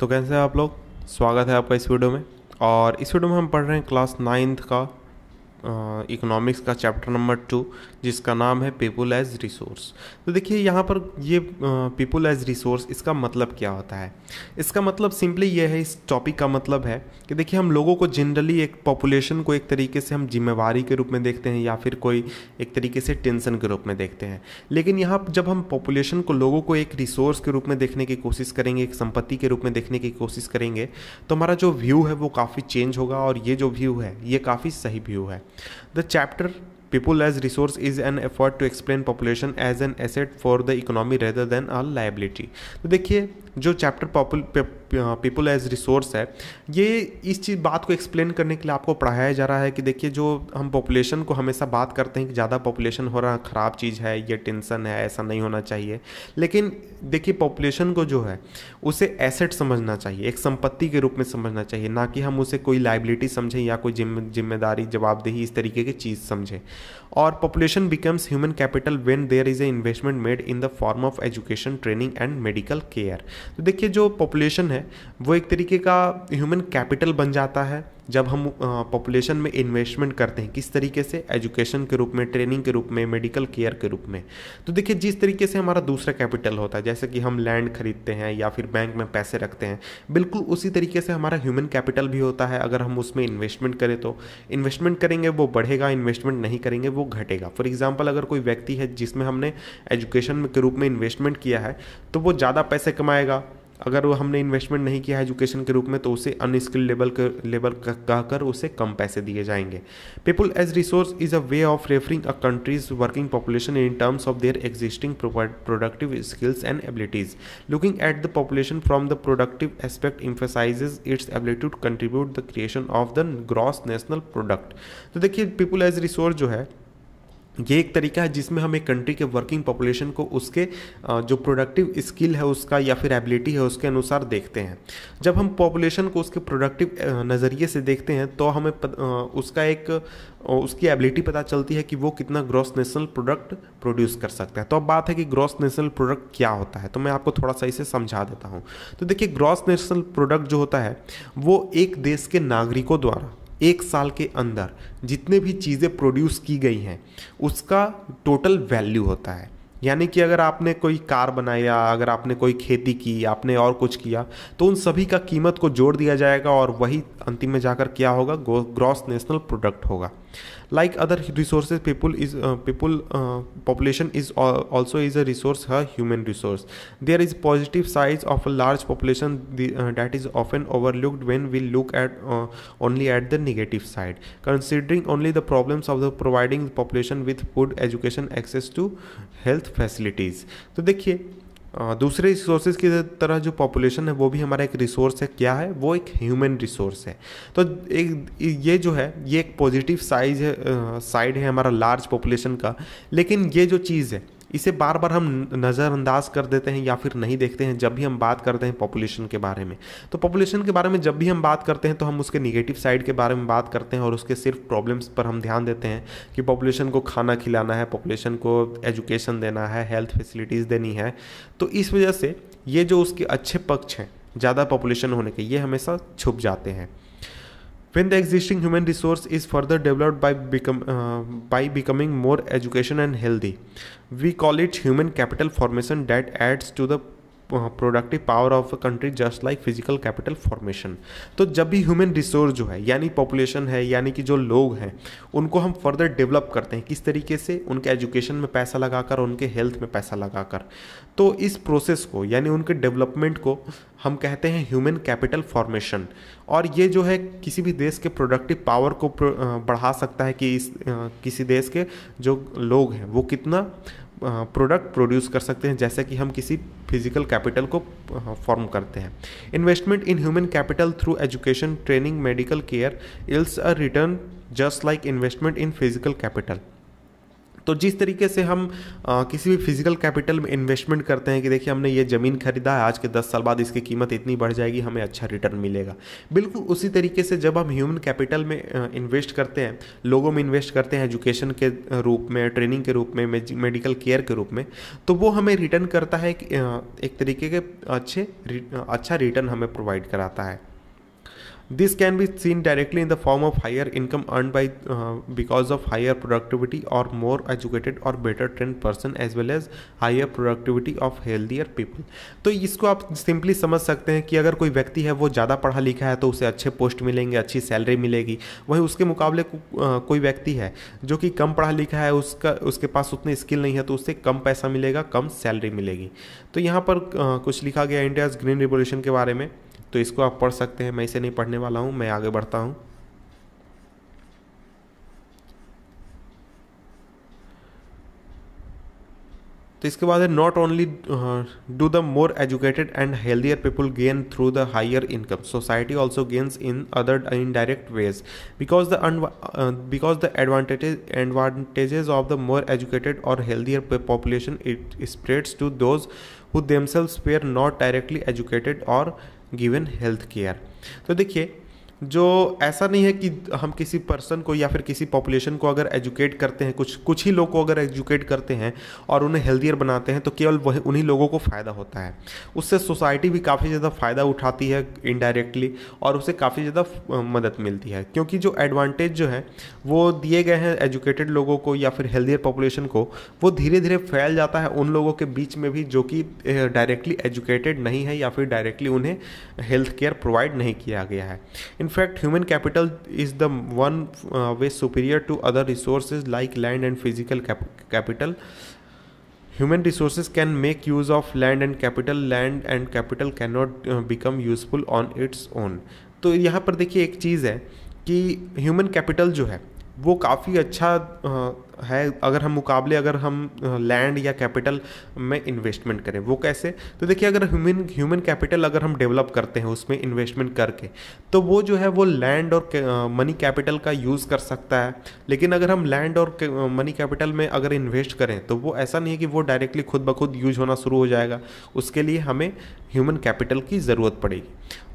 तो कैसे हैं आप लोग स्वागत है आपका इस वीडियो में और इस वीडियो में हम पढ़ रहे हैं क्लास नाइन्थ का इकोनॉमिक्स का चैप्टर नंबर टू जिसका नाम है पीपुल एज रिसोर्स तो देखिए यहाँ पर ये पीपुल एज रिसोर्स इसका मतलब क्या होता है इसका मतलब सिंपली ये है इस टॉपिक का मतलब है कि देखिए हम लोगों को जनरली एक पॉपुलेशन को एक तरीके से हम जिम्मेवारी के रूप में देखते हैं या फिर कोई एक तरीके से टेंशन के रूप में देखते हैं लेकिन यहाँ जब हम पॉपुलेशन को लोगों को एक रिसोर्स के रूप में देखने की कोशिश करेंगे एक संपत्ति के रूप में देखने की कोशिश करेंगे तो हमारा जो व्यू है वो काफ़ी चेंज होगा और ये जो व्यू है ये काफ़ी सही व्यू है The chapter People as Resource is an effort to explain population as an asset for the economy rather than a liability. देखिए जो चैप्टर पीपल एज रिसोर्स है ये इस चीज़ बात को एक्सप्लेन करने के लिए आपको पढ़ाया जा रहा है कि देखिए जो हम पॉपुलेशन को हमेशा बात करते हैं कि ज़्यादा पॉपुलेशन हो रहा ख़राब चीज़ है ये टेंशन है ऐसा नहीं होना चाहिए लेकिन देखिए पॉपुलेशन को जो है उसे एसेट समझना चाहिए एक संपत्ति के रूप में समझना चाहिए ना कि हम उसे कोई लाइबिलिटी समझें या कोई जिम्मेदारी जवाबदेही इस तरीके की चीज़ समझें और population becomes human capital when there is a investment made in the form of education training and medical care तो देखिए जो पॉपुलेशन है वो एक तरीके का ह्यूमन कैपिटल बन जाता है जब हम पॉपुलेशन में इन्वेस्टमेंट करते हैं किस तरीके से एजुकेशन के रूप में ट्रेनिंग के रूप में मेडिकल केयर के रूप में तो देखिए जिस तरीके से हमारा दूसरा कैपिटल होता है जैसे कि हम लैंड खरीदते हैं या फिर बैंक में पैसे रखते हैं बिल्कुल उसी तरीके से हमारा ह्यूमन कैपिटल भी होता है अगर हम उसमें इन्वेस्टमेंट करें तो इन्वेस्टमेंट करेंगे वो बढ़ेगा इन्वेस्टमेंट नहीं करेंगे वो घटेगा फॉर एग्जाम्पल अगर कोई व्यक्ति है जिसमें हमने एजुकेशन के रूप में इन्वेस्टमेंट किया है तो वो ज़्यादा पैसे कमाएगा अगर वो हमने इन्वेस्टमेंट नहीं किया है एजुकेशन के रूप में तो उसे अनस्किल्ड लेवल के लेवल कहकर उसे कम पैसे दिए जाएंगे people as resource is a way of referring a countries working population in terms of their existing productive skills and abilities looking at the population from the productive aspect emphasizes its ability to contribute the creation of the gross national product तो देखिए people as resource जो है ये एक तरीका है जिसमें हम एक कंट्री के वर्किंग पॉपुलेशन को उसके जो प्रोडक्टिव स्किल है उसका या फिर एबिलिटी है उसके अनुसार देखते हैं जब हम पॉपुलेशन को उसके प्रोडक्टिव नज़रिए से देखते हैं तो हमें पत, उसका एक उसकी एबिलिटी पता चलती है कि वो कितना ग्रॉस नेशनल प्रोडक्ट प्रोड्यूस कर सकता है तो अब बात है कि ग्रॉस नेशनल प्रोडक्ट क्या होता है तो मैं आपको थोड़ा सा इसे समझा देता हूँ तो देखिए ग्रॉस नेशनल प्रोडक्ट जो होता है वो एक देश के नागरिकों द्वारा एक साल के अंदर जितने भी चीज़ें प्रोड्यूस की गई हैं उसका टोटल वैल्यू होता है यानी कि अगर आपने कोई कार बनाया अगर आपने कोई खेती की आपने और कुछ किया तो उन सभी का कीमत को जोड़ दिया जाएगा और वही अंतिम में जाकर क्या होगा ग्रॉस नेशनल प्रोडक्ट होगा like other resource people is people population is also is a resource है human resource there is positive size of a large population that is often overlooked when we look at only at the negative side considering only the problems of the providing population with food education access to health facilities तो देखिए दूसरे resources की तरह जो population है वो भी हमारा एक रिसोर्स है क्या है वो एक ह्यूमन रिसोर्स है तो एक ये जो है ये एक पॉजिटिव साइज है साइड है हमारा लार्ज पॉपुलेशन का लेकिन ये जो चीज़ है इसे बार बार हम नज़रअंदाज कर देते हैं या फिर नहीं देखते हैं जब भी हम बात करते हैं पॉपुलेशन के बारे में तो पॉपुलेशन के बारे में जब भी हम बात करते हैं तो हम उसके निगेटिव साइड के बारे में बात करते हैं और उसके सिर्फ प्रॉब्लम्स पर हम ध्यान देते हैं कि पॉपुलेशन को खाना खिलाना है पॉपुलेशन को एजुकेशन देना है हेल्थ फैसिलिटीज़ देनी है तो इस वजह से ये जो उसके अच्छे पक्ष हैं ज़्यादा पॉपुलेशन होने के ये हमेशा छुप जाते हैं when the existing human resource is further developed by become uh, by becoming more education and healthy we call it human capital formation that adds to the productive power of a country just like physical capital formation तो जब भी human resource जो है यानी population है यानी कि जो लोग हैं उनको हम फर्दर डेवलप करते हैं किस तरीके से उनके एजुकेशन में पैसा लगाकर उनके हेल्थ में पैसा लगाकर तो इस प्रोसेस को यानी उनके डेवलपमेंट को हम कहते हैं ह्यूमन कैपिटल फॉर्मेशन और ये जो है किसी भी देश के प्रोडक्टिव पावर को बढ़ा सकता है कि इस किसी देश के जो लोग हैं वो कितना प्रोडक्ट प्रोड्यूस कर सकते हैं जैसे कि हम किसी फिजिकल कैपिटल को फॉर्म करते हैं investment in human capital through education training medical care yields a return just like investment in physical capital तो जिस तरीके से हम आ, किसी भी फिजिकल कैपिटल में इन्वेस्टमेंट करते हैं कि देखिए हमने ये ज़मीन खरीदा है आज के 10 साल बाद इसकी कीमत इतनी बढ़ जाएगी हमें अच्छा रिटर्न मिलेगा बिल्कुल उसी तरीके से जब हम ह्यूमन कैपिटल में इन्वेस्ट करते हैं लोगों में इन्वेस्ट करते हैं एजुकेशन के रूप में ट्रेनिंग के रूप में मेडिकल केयर के रूप में तो वो हमें रिटर्न करता है एक तरीके के अच्छे अच्छा रिटर्न हमें प्रोवाइड कराता है this can be seen directly in the form of higher income earn by because of higher productivity और मोर एजुकेटेड और better trained person as well as higher productivity of healthier people तो इसको आप simply समझ सकते हैं कि अगर कोई व्यक्ति है वो ज़्यादा पढ़ा लिखा है तो उसे अच्छे पोस्ट मिलेंगे अच्छी सैलरी मिलेगी वहीं उसके मुकाबले कोई व्यक्ति है जो कि कम पढ़ा लिखा है उसका उसके पास उतनी स्किल नहीं है तो उससे कम पैसा मिलेगा कम सैलरी मिलेगी तो यहाँ पर कुछ लिखा गया इंडिया ग्रीन रिवोल्यूशन के बारे में तो इसको आप पढ़ सकते हैं मैं इसे नहीं पढ़ने वाला हूँ मैं आगे बढ़ता हूँ तो इसके बाद है not only do the more educated and healthier people gain through the higher income society also gains in other indirect ways because the because the advantage advantages of the more educated और healthier population it spreads to those who themselves were not directly educated और given health care तो देखिए जो ऐसा नहीं है कि हम किसी पर्सन को या फिर किसी पॉपुलेशन को अगर एजुकेट करते हैं कुछ कुछ ही लोग को अगर एजुकेट करते हैं और उन्हें हेल्दियर बनाते हैं तो केवल वही उन्हीं लोगों को फ़ायदा होता है उससे सोसाइटी भी काफ़ी ज़्यादा फ़ायदा उठाती है इनडायरेक्टली और उसे काफ़ी ज़्यादा मदद मिलती है क्योंकि जो एडवांटेज जो है वो दिए गए हैं एजुकेटेड लोगों को या फिर हेल्दियर पॉपुलेशन को वो धीरे धीरे फैल जाता है उन लोगों के बीच में भी जो कि डायरेक्टली एजुकेटेड नहीं है या फिर डायरेक्टली उन्हें हेल्थ केयर प्रोवाइड नहीं किया गया है in in fact human capital is the one way superior to other resource like land and physical capital human resource can make use of land and capital land and capital can not become useful on its own तो यहाँ पर देखिए एक चीज़ है कि human capital जो है वो काफ़ी अच्छा uh, है अगर हम मुकाबले अगर हम लैंड या कैपिटल में इन्वेस्टमेंट करें वो कैसे तो देखिए अगर ह्यूमन ह्यूमन कैपिटल अगर हम डेवलप करते हैं उसमें इन्वेस्टमेंट करके तो वो जो है वो लैंड और मनी कैपिटल का यूज़ कर सकता है लेकिन अगर हम लैंड और मनी कैपिटल में अगर इन्वेस्ट करें तो वो ऐसा नहीं है कि वो डायरेक्टली खुद ब खुद यूज होना शुरू हो जाएगा उसके लिए हमें ह्यूमन कैपिटल की ज़रूरत पड़ेगी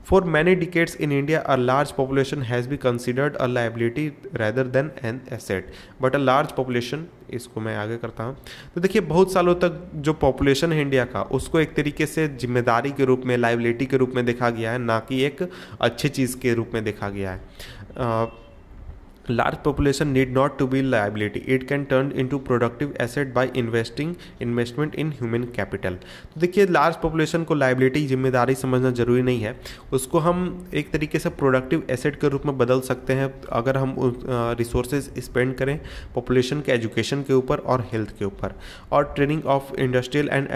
for many decades in India a large population has be considered a liability rather than an asset but a large population इसको मैं आगे करता हूँ तो देखिए बहुत सालों तक जो पॉपुलेशन है इंडिया का उसको एक तरीके से जिम्मेदारी के रूप में लाइबिलिटी के रूप में देखा गया है ना कि एक अच्छी चीज़ के रूप में देखा गया है large population need not to be liability it can turn into productive asset by investing investment in human capital तो देखिए लार्ज पॉपुलेशन को लाइबिलिटी जिम्मेदारी समझना जरूरी नहीं है उसको हम एक तरीके से प्रोडक्टिव एसेट के रूप में बदल सकते हैं अगर हम रिसोर्सेज स्पेंड करें पॉपुलेशन के एजुकेशन के ऊपर और हेल्थ के ऊपर और training of industrial and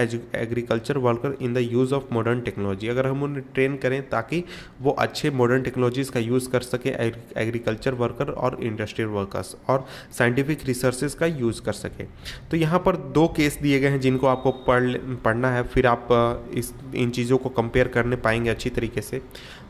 agriculture worker in the use of modern technology अगर हम उन्हें ट्रेन करें ताकि वो अच्छे मॉडर्न टेक्नोलॉजीज़ का यूज़ कर सके एग्रीकल्चर वर्कर और इंडस्ट्रियल वर्कर्स और साइंटिफिक रिसर्चेज का यूज़ कर सके तो यहाँ पर दो केस दिए गए हैं जिनको आपको पढ़ पढ़ना है फिर आप इस इन चीज़ों को कंपेयर करने पाएंगे अच्छी तरीके से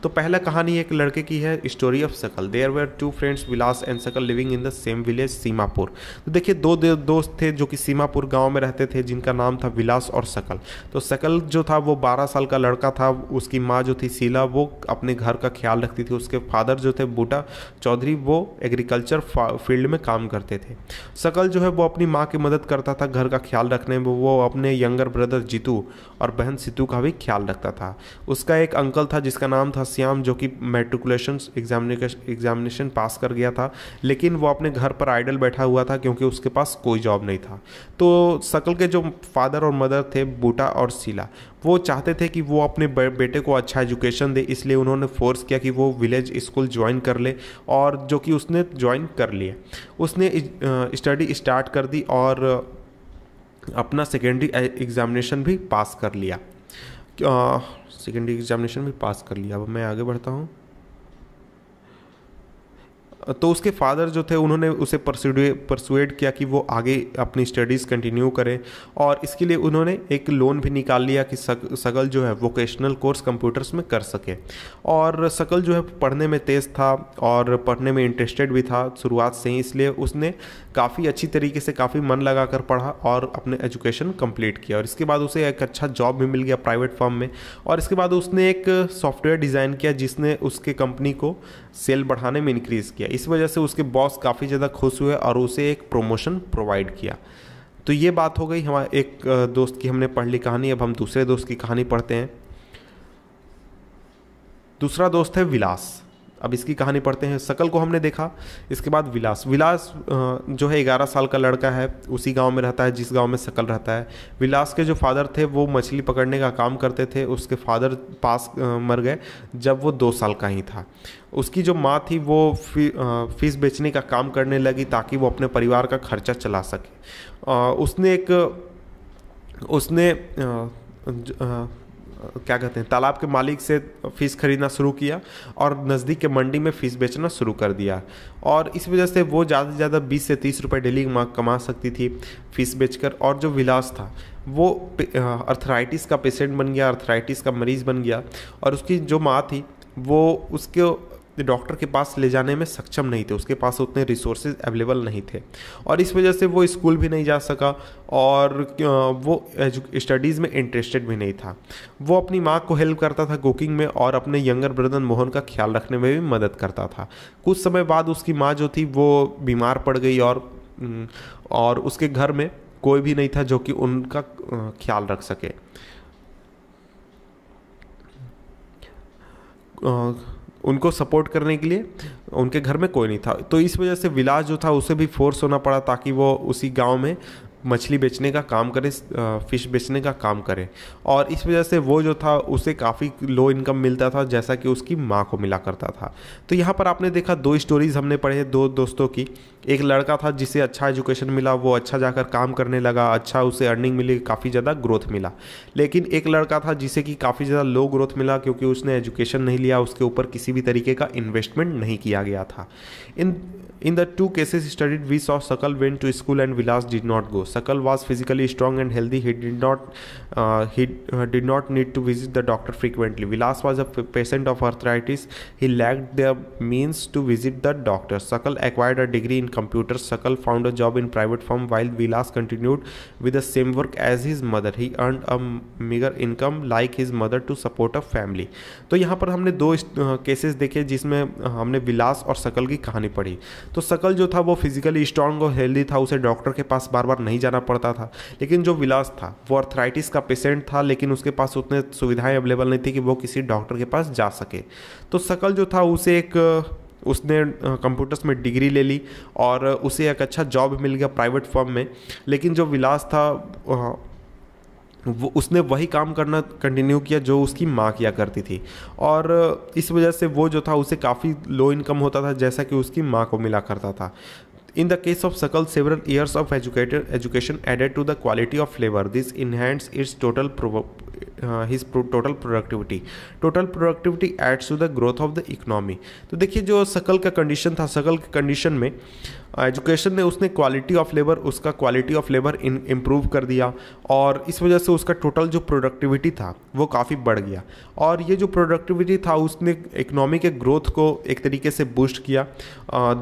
तो पहला कहानी एक लड़के की है story of Sakal there were two friends Vilas and Sakal living in the same village Seemapur तो देखिए दो दोस्त थे जो कि सीमापुर गाँव में रहते थे जिनका नाम था विलास और सकल तो सकल जो था वो बारह साल का लड़का था उसकी माँ जो थी शीला वो अपने घर का ख्याल रखती थी उसके फादर जो थे बूटा चौधरी वो एग्रीकल्चर फील्ड में काम करते थे सकल जो है वो अपनी माँ की मदद करता था घर का ख्याल रखने में वो अपने यंगर ब्रदर जीतू और बहन सीतू का भी ख्याल रखता था उसका एक अंकल था जिसका नाम था श्याम जो कि मेट्रिकुलेशन एग्जामिनेशन पास कर गया था लेकिन वो अपने घर पर आइडल बैठा हुआ था क्योंकि उसके पास कोई जॉब नहीं था तो सकल के जो फादर और मदर थे बूटा और शीला वो चाहते थे कि वो अपने बेटे को अच्छा एजुकेशन दे इसलिए उन्होंने फोर्स किया कि वो विलेज स्कूल ज्वाइन कर ले और जो कि उसने ज्वाइन कर लिया उसने स्टडी स्टार्ट कर दी और अपना सेकेंडरी एग्ज़ामिनेशन भी पास कर लिया सेकेंडरी एग्जामिनेशन भी पास कर लिया अब मैं आगे बढ़ता हूँ तो उसके फादर जो थे उन्होंने उसे परसुएड किया कि वो आगे अपनी स्टडीज़ कंटिन्यू करें और इसके लिए उन्होंने एक लोन भी निकाल लिया कि सग, सकल जो है वोकेशनल कोर्स कंप्यूटर्स में कर सके और सकल जो है पढ़ने में तेज़ था और पढ़ने में इंटरेस्टेड भी था शुरुआत से ही इसलिए उसने काफ़ी अच्छी तरीके से काफ़ी मन लगा कर पढ़ा और अपने एजुकेशन कंप्लीट किया और इसके बाद उसे एक अच्छा जॉब भी मिल गया प्राइवेट फॉर्म में और इसके बाद उसने एक सॉफ्टवेयर डिज़ाइन किया जिसने उसके कंपनी को सेल बढ़ाने में इंक्रीज़ किया इस वजह से उसके बॉस काफ़ी ज़्यादा खुश हुए और उसे एक प्रोमोशन प्रोवाइड किया तो ये बात हो गई हमारे एक दोस्त की हमने पढ़ ली कहानी अब हम दूसरे दोस्त की कहानी पढ़ते हैं दूसरा दोस्त है विलास अब इसकी कहानी पढ़ते हैं सकल को हमने देखा इसके बाद विलास विलास जो है ग्यारह साल का लड़का है उसी गांव में रहता है जिस गांव में सकल रहता है विलास के जो फादर थे वो मछली पकड़ने का काम करते थे उसके फादर पास मर गए जब वो दो साल का ही था उसकी जो माँ थी वो फी फीस बेचने का काम करने लगी ताकि वो अपने परिवार का खर्चा चला सके उसने एक उसने क्या कहते हैं तालाब के मालिक से फ़ीस खरीदना शुरू किया और नज़दीक के मंडी में फ़ीस बेचना शुरू कर दिया और इस वजह से वो ज़्यादा से ज़्यादा 20 से 30 रुपए डेली कमा सकती थी फ़ीस बेचकर और जो विलास था वो अर्थराइटिस का पेशेंट बन गया अर्थराइटिस का मरीज़ बन गया और उसकी जो माँ थी वो उसके डॉक्टर के पास ले जाने में सक्षम नहीं थे उसके पास उतने रिसोर्सेज अवेलेबल नहीं थे और इस वजह से वो स्कूल भी नहीं जा सका और वो स्टडीज़ में इंटरेस्टेड भी नहीं था वो अपनी माँ को हेल्प करता था कुकिंग में और अपने यंगर ब्रदर मोहन का ख्याल रखने में भी मदद करता था कुछ समय बाद उसकी माँ जो थी वो बीमार पड़ गई और और उसके घर में कोई भी नहीं था जो कि उनका ख्याल रख सके उनको सपोर्ट करने के लिए उनके घर में कोई नहीं था तो इस वजह से विलास जो था उसे भी फोर्स होना पड़ा ताकि वो उसी गांव में मछली बेचने का काम करे फ़िश बेचने का काम करे और इस वजह से वो जो था उसे काफ़ी लो इनकम मिलता था जैसा कि उसकी माँ को मिला करता था तो यहाँ पर आपने देखा दो स्टोरीज़ हमने पढ़े दो दोस्तों की एक लड़का था जिसे अच्छा एजुकेशन मिला वो अच्छा जाकर काम करने लगा अच्छा उसे अर्निंग मिली काफ़ी ज़्यादा ग्रोथ मिला लेकिन एक लड़का था जिसे कि काफ़ी ज़्यादा लो ग्रोथ मिला क्योंकि उसने एजुकेशन नहीं लिया उसके ऊपर किसी भी तरीके का इन्वेस्टमेंट नहीं किया गया था in in the two cases studied we saw Sakal went to school and Vilas did not go Sakal was physically strong and healthy he did not he did not need to visit the doctor frequently Vilas was a patient of arthritis he lack the means to visit the doctor Sakal acquired a degree in computer Sakal found a job in private firm while Vilas continued with the same work as his mother. He earned a meager income like his mother to support a family. तो यहाँ पर हमने दो cases देखे जिसमें हमने विलास और सकल की कहानी पढ़ी तो सकल जो था वो फिजिकली स्ट्रांग और हेल्दी था उसे डॉक्टर के पास बार बार नहीं जाना पड़ता था लेकिन जो विलास था वो अर्थराइटिस का पेशेंट था लेकिन उसके पास उतने सुविधाएं अवेलेबल नहीं थी कि वो किसी डॉक्टर के पास जा सके तो सकल जो था उसे एक उसने कंप्यूटर्स में डिग्री ले ली और उसे एक अच्छा जॉब मिल गया प्राइवेट फर्म में लेकिन जो विलास था वो उसने वही काम करना कंटिन्यू किया जो उसकी माँ किया करती थी और इस वजह से वो जो था उसे काफ़ी लो इनकम होता था जैसा कि उसकी माँ को मिला करता था in the case of Sakal several years of educated education added to the quality of labour this enhanced its total his pro total productivity total productivity adds to the growth of the economy तो देखिए जो सकल का condition था सकल के condition में education uh, ने उसने क्वालिटी ऑफ लेबर उसका क्वालिटी ऑफ लेबर इम्प्रूव कर दिया और इस वजह से उसका टोटल जो प्रोडक्टिविटी था वो काफ़ी बढ़ गया और ये जो प्रोडक्टिविटी था उसने इकोनॉमी के ग्रोथ को एक तरीके से बूस्ट किया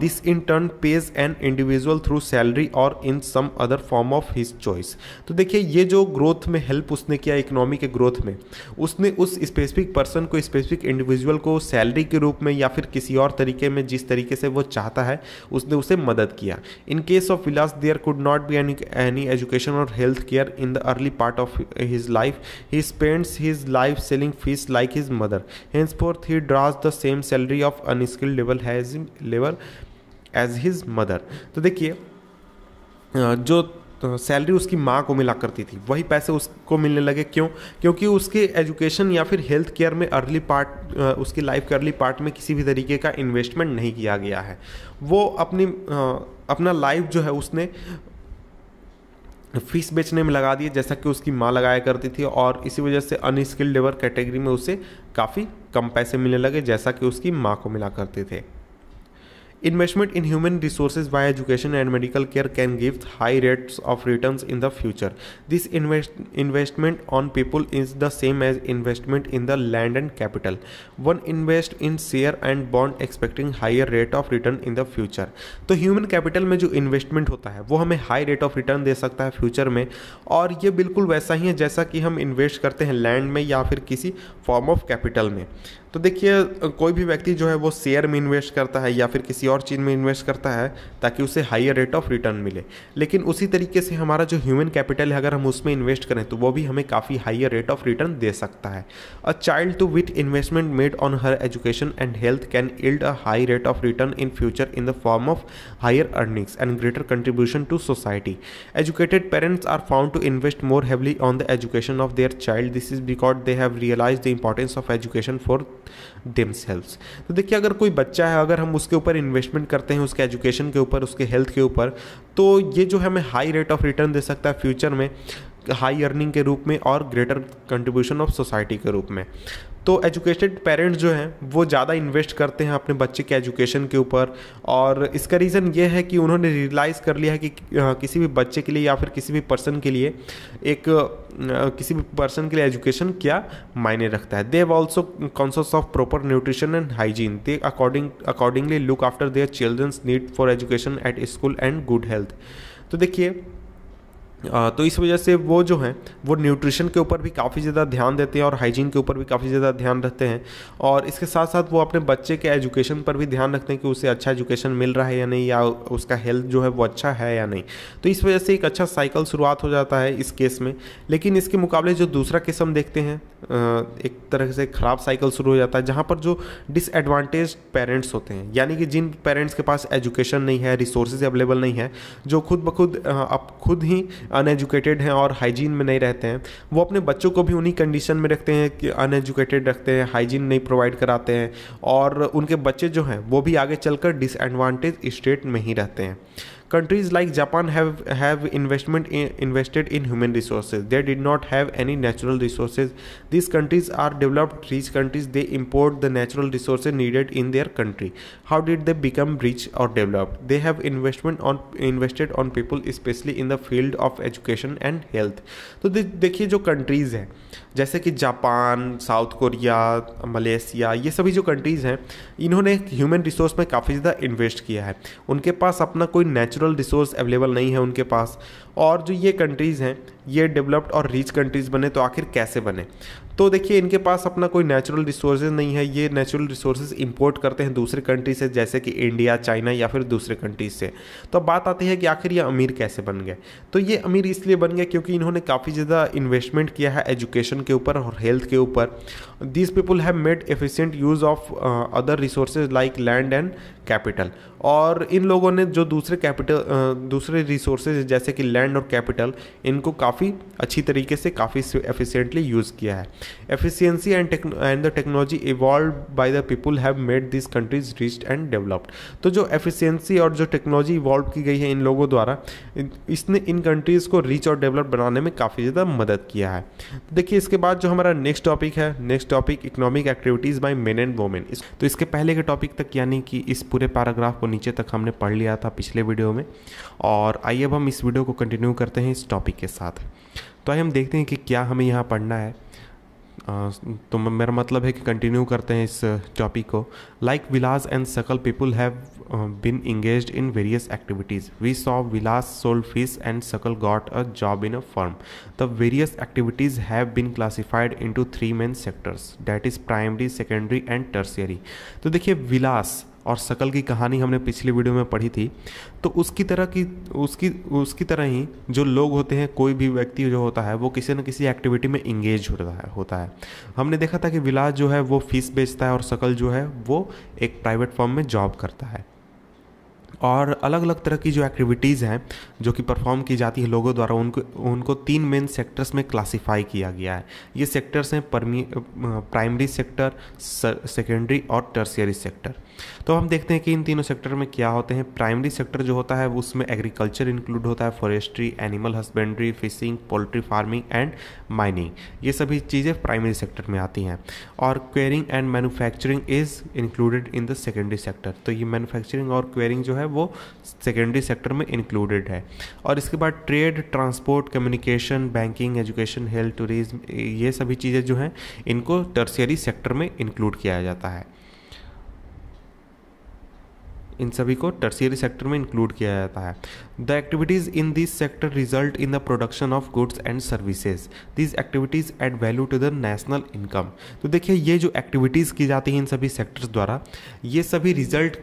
this in turn pays an individual through salary और in some other form of his choice तो देखिए ये जो ग्रोथ में हेल्प उसने किया इकोनॉमी के ग्रोथ ग्रोथ में उसने उस स्पेसिफिक पर्सन को स्पेसिफिक इंडिविजुअल को सैलरी के रूप में या फिर किसी और तरीके में जिस तरीके से वो चाहता है उसने उसे मदद किया in case of Vilas there could not be any any education और health care in the early part of his life he spends his life selling fish like his mother henceforth he draws the same salary of unskilled level has लेवर as his mother तो देखिए जो तो salary उसकी माँ को मिला करती थी वही पैसे उसको मिलने लगे क्यों क्योंकि उसके एजुकेशन या फिर हेल्थ केयर में अर्ली पार्ट उसकी लाइफ के अर्ली पार्ट में किसी भी तरीके का इन्वेस्टमेंट नहीं किया गया है वो अपनी अपना लाइफ जो है उसने फीस बेचने में लगा दिए जैसा कि उसकी माँ लगाया करती थी और इसी वजह से अनस्किल्ड लेबर कैटेगरी में उसे काफ़ी कम पैसे मिलने लगे जैसा कि उसकी माँ को मिला करते थे investment in human resources by education and medical care can give high rates of return in the future this investment on people is the same as investment in the land and capital one invest in share and bond expecting higher rate of return in the future तो human capital में जो investment होता है वो हमें high rate of return दे सकता है फ्यूचर में और ये बिल्कुल वैसा ही है जैसा कि हम इन्वेस्ट करते हैं लैंड में या फिर किसी फॉर्म ऑफ कैपिटल में तो देखिए कोई भी व्यक्ति जो है वो शेयर में इन्वेस्ट करता है या फिर किसी और चीज़ में इन्वेस्ट करता है ताकि उसे हाइयर रेट ऑफ रिटर्न मिले लेकिन उसी तरीके से हमारा जो ह्यूमन कैपिटल है अगर हम उसमें इन्वेस्ट करें तो वो भी हमें काफ़ी हाइयर रेट ऑफ रिटर्न दे सकता है a child too with investment made on her education and health can yield a high rate of return in future in the form of higher earnings and greater contribution to society educated parents are found to invest more heavily on the education of their child this is because they have realise the importance of education for themselves तो देखिए अगर कोई बच्चा है अगर हम उसके ऊपर इन्वेस्टमेंट करते हैं उसके एजुकेशन के ऊपर उसके हेल्थ के ऊपर तो ये जो है हमें हाई रेट ऑफ रिटर्न दे सकता है फ्यूचर में हाई अर्निंग के रूप में और ग्रेटर कंट्रीब्यूशन ऑफ सोसाइटी के रूप में तो एजुकेटेड पेरेंट्स जो हैं वो ज़्यादा इन्वेस्ट करते हैं अपने बच्चे के एजुकेशन के ऊपर और इसका रीज़न ये है कि उन्होंने रियलाइज़ कर लिया है कि किसी भी बच्चे के लिए या फिर किसी भी पर्सन के लिए एक किसी भी पर्सन के लिए एजुकेशन क्या मायने रखता है they've also conscious of proper nutrition and hygiene they according accordingly look after their children's need for education at school and good health तो देखिए तो इस वजह से वो जो हैं वो न्यूट्रिशन के ऊपर भी काफ़ी ज़्यादा ध्यान देते हैं और हाइजीन के ऊपर भी काफ़ी ज़्यादा ध्यान रखते हैं और इसके साथ साथ वो अपने बच्चे के एजुकेशन पर भी ध्यान रखते हैं कि उसे अच्छा एजुकेशन मिल रहा है या नहीं या उसका हेल्थ जो है वो अच्छा है या नहीं तो इस वजह से एक अच्छा साइकिल शुरुआत हो जाता है इस केस में लेकिन इसके मुकाबले जो दूसरा किस्म देखते हैं एक तरह से ख़राब साइकिल शुरू हो जाता है जहाँ पर जो डिसएडवांटेज पेरेंट्स होते हैं यानी कि जिन पेरेंट्स के पास एजुकेशन नहीं है रिसोर्सेज अवेलेबल नहीं है जो खुद ब खुद अब खुद ही अनएजुकेटेड हैं और हाइजीन में नहीं रहते हैं वो अपने बच्चों को भी उन्हीं कंडीशन में रखते हैं कि अनएजुकेटेड रखते हैं हाइजीन नहीं प्रोवाइड कराते हैं और उनके बच्चे जो हैं वो भी आगे चलकर डिसएडवांटेज स्टेट में ही रहते हैं countries like Japan have have investment invested in human resources they did not have any natural resources this countries are developed rich countries they import the natural resources needed in their country how did they become rich और developed they have investment on invested on people specially in the field of education and health तो दे, देखिए जो countries हैं जैसे कि Japan south Korea Malaysia ये सभी जो कंट्रीज़ हैं इन्होंने ह्यूमन रिसोर्स में काफ़ी ज़्यादा इन्वेस्ट किया है उनके पास अपना कोई नेचुरल रिसोर्स अवेलेबल नहीं है उनके पास और जो ये कंट्रीज़ हैं ये डेवलप्ड और रिच कंट्रीज़ बने तो आखिर कैसे बने तो देखिए इनके पास अपना कोई नेचुरल रिसोर्सेज नहीं है ये नेचुरल रिसोर्सेज इंपोर्ट करते हैं दूसरे कंट्री से जैसे कि इंडिया चाइना या फिर दूसरे कंट्रीज से तो अब बात आती है कि आखिर ये अमीर कैसे बन गए तो ये अमीर इसलिए बन गए क्योंकि इन्होंने काफ़ी ज़्यादा इन्वेस्टमेंट किया है एजुकेशन के ऊपर और हेल्थ के ऊपर these people have made efficient use of other resources like land and capital और इन लोगों ने जो दूसरे कैपिटल uh, दूसरे रिसोर्सेज जैसे कि लैंड और कैपिटल इनको काफ़ी अच्छी तरीके से काफ़ी एफिशिएंटली यूज़ किया है efficiency and and the technology evolve by the people have made this countries rich and developed तो जो एफिशिएंसी और जो टेक्नोलॉजी इवॉल्व की गई है इन लोगों द्वारा इसने इन कंट्रीज़ को रिच और डेवलप बनाने में काफ़ी ज़्यादा मदद किया है देखिए इसके बाद जो हमारा नेक्स्ट टॉपिक है next topic economic activities by men and women तो इसके पहले के टॉपिक तक यानी कि इस पूरे पैराग्राफ को नीचे तक हमने पढ़ लिया था पिछले वीडियो में और आइए अब हम इस वीडियो को कंटिन्यू करते हैं इस टॉपिक के साथ तो आइए हम देखते हैं कि क्या हमें यहाँ पढ़ना है तो मेरा मतलब है कि कंटिन्यू करते हैं इस टॉपिक को like Vilas and Sakal people have uh, been engaged in various activities. We saw Vilas sold fish and Sakal got a job in a firm. The various activities have been classified into three main sectors that is primary, secondary and tertiary. तो देखिए विलास और सकल की कहानी हमने पिछली video में पढ़ी थी तो उसकी तरह की उसकी उसकी तरह ही जो लोग होते हैं कोई भी व्यक्ति जो होता है वो किसी न किसी एक्टिविटी में इंगेज होता है होता है हमने देखा था कि विलास जो है वो फीस बेचता है और सकल जो है वो एक प्राइवेट फॉर्म में जॉब करता है और अलग अलग तरह की जो एक्टिविटीज़ हैं जो कि परफॉर्म की जाती है लोगों द्वारा उनको उनको तीन मेन सेक्टर्स में क्लासिफाई किया गया है ये सेक्टर्स हैं प्राइमरी सेक्टर सेकेंडरी और टर्सियरी सेक्टर तो हम देखते हैं कि इन तीनों सेक्टर में क्या होते हैं प्राइमरी सेक्टर जो होता है उसमें एग्रीकल्चर इंक्लूड होता है forestry animal husbandry fishing poultry farming and mining ये सभी चीज़ें प्राइमरी सेक्टर में आती हैं और quarrying and manufacturing is included in the secondary sector तो ये मैनुफैक्चरिंग और क्वेरिंग जो है वो सेकेंडरी सेक्टर में इंक्लूडेड है और इसके बाद trade transport communication banking education health tourism ये सभी चीज़ें जो हैं इनको टर्सियरी सेक्टर में इंक्लूड किया जाता है इन सभी को टर्सियरी सेक्टर में इंक्लूड किया जाता है the activities in this sector result in the production of goods and services this activities add value to the national income तो देखिए ये जो एक्टिविटीज़ की जाती हैं इन सभी सेक्टर्स द्वारा ये सभी रिजल्ट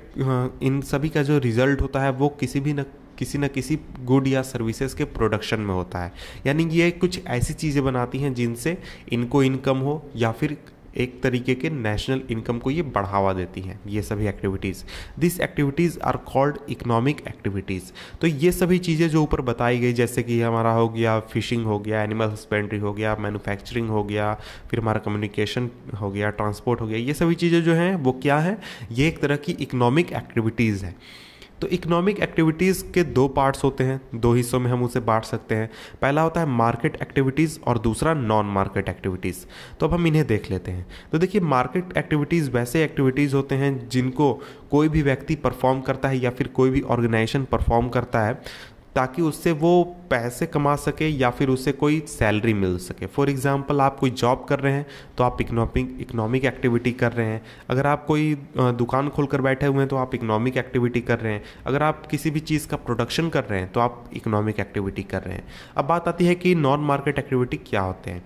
इन सभी का जो रिजल्ट होता है वो किसी भी न किसी न किसी गुड या सर्विसेज के प्रोडक्शन में होता है यानी ये कुछ ऐसी चीज़ें बनाती हैं जिनसे इनको इनकम हो या फिर एक तरीके के नेशनल इनकम को ये बढ़ावा देती हैं ये सभी activities this activities are called economic activities तो ये सभी चीज़ें जो ऊपर बताई गई जैसे कि हमारा हो गया फिशिंग हो गया एनिमल हस्बेंड्री हो गया मैनुफैक्चरिंग हो गया फिर हमारा कम्युनिकेशन हो गया ट्रांसपोर्ट हो गया ये सभी चीज़ें जो हैं वो क्या हैं ये एक तरह की इकोनॉमिक एक्टिविटीज़ हैं तो इकोनॉमिक एक्टिविटीज़ के दो पार्ट्स होते हैं दो हिस्सों में हम उसे बांट सकते हैं पहला होता है मार्केट एक्टिविटीज़ और दूसरा नॉन मार्केट एक्टिविटीज़ तो अब हम इन्हें देख लेते हैं तो देखिए मार्केट एक्टिविटीज़ वैसे एक्टिविटीज़ होते हैं जिनको कोई भी व्यक्ति परफॉर्म करता है या फिर कोई भी ऑर्गेनाइजेशन परफॉर्म करता है ताकि उससे वो पैसे कमा सके या फिर उसे कोई सैलरी मिल सके फॉर एग्ज़ाम्पल आप कोई जॉब कर रहे हैं तो आप इकनॉमिक इकनॉमिक एक्टिविटी कर रहे हैं अगर आप कोई दुकान खोल कर बैठे हुए हैं तो आप इकनॉमिक एक्टिविटी कर रहे हैं अगर आप किसी भी चीज़ का प्रोडक्शन कर रहे हैं तो आप इकनॉमिक एक्टिविटी कर रहे हैं अब बात आती है कि नॉन मार्केट एक्टिविटी क्या होते हैं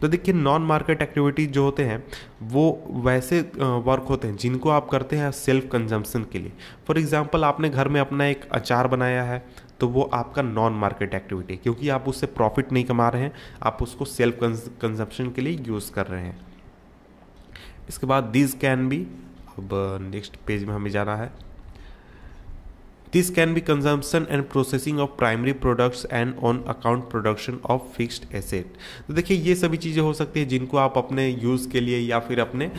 तो देखिए नॉन मार्केट एक्टिविटी जो होते हैं वो वैसे वर्क होते हैं जिनको आप करते हैं सेल्फ कंजम्पशन के लिए फॉर एग्ज़ाम्पल आपने घर में अपना एक अचार बनाया है तो वो आपका नॉन मार्केट एक्टिविटी क्योंकि आप उससे प्रॉफिट नहीं कमा रहे हैं आप उसको सेल्फ कंजप्शन के लिए यूज़ कर रहे हैं इसके बाद दिस कैन बी अब नेक्स्ट पेज में हमें जाना है This can be consumption and processing of primary products and on account production of fixed asset. तो देखिए ये सभी चीज़ें हो सकती है जिनको आप अपने यूज़ के लिए या फिर अपने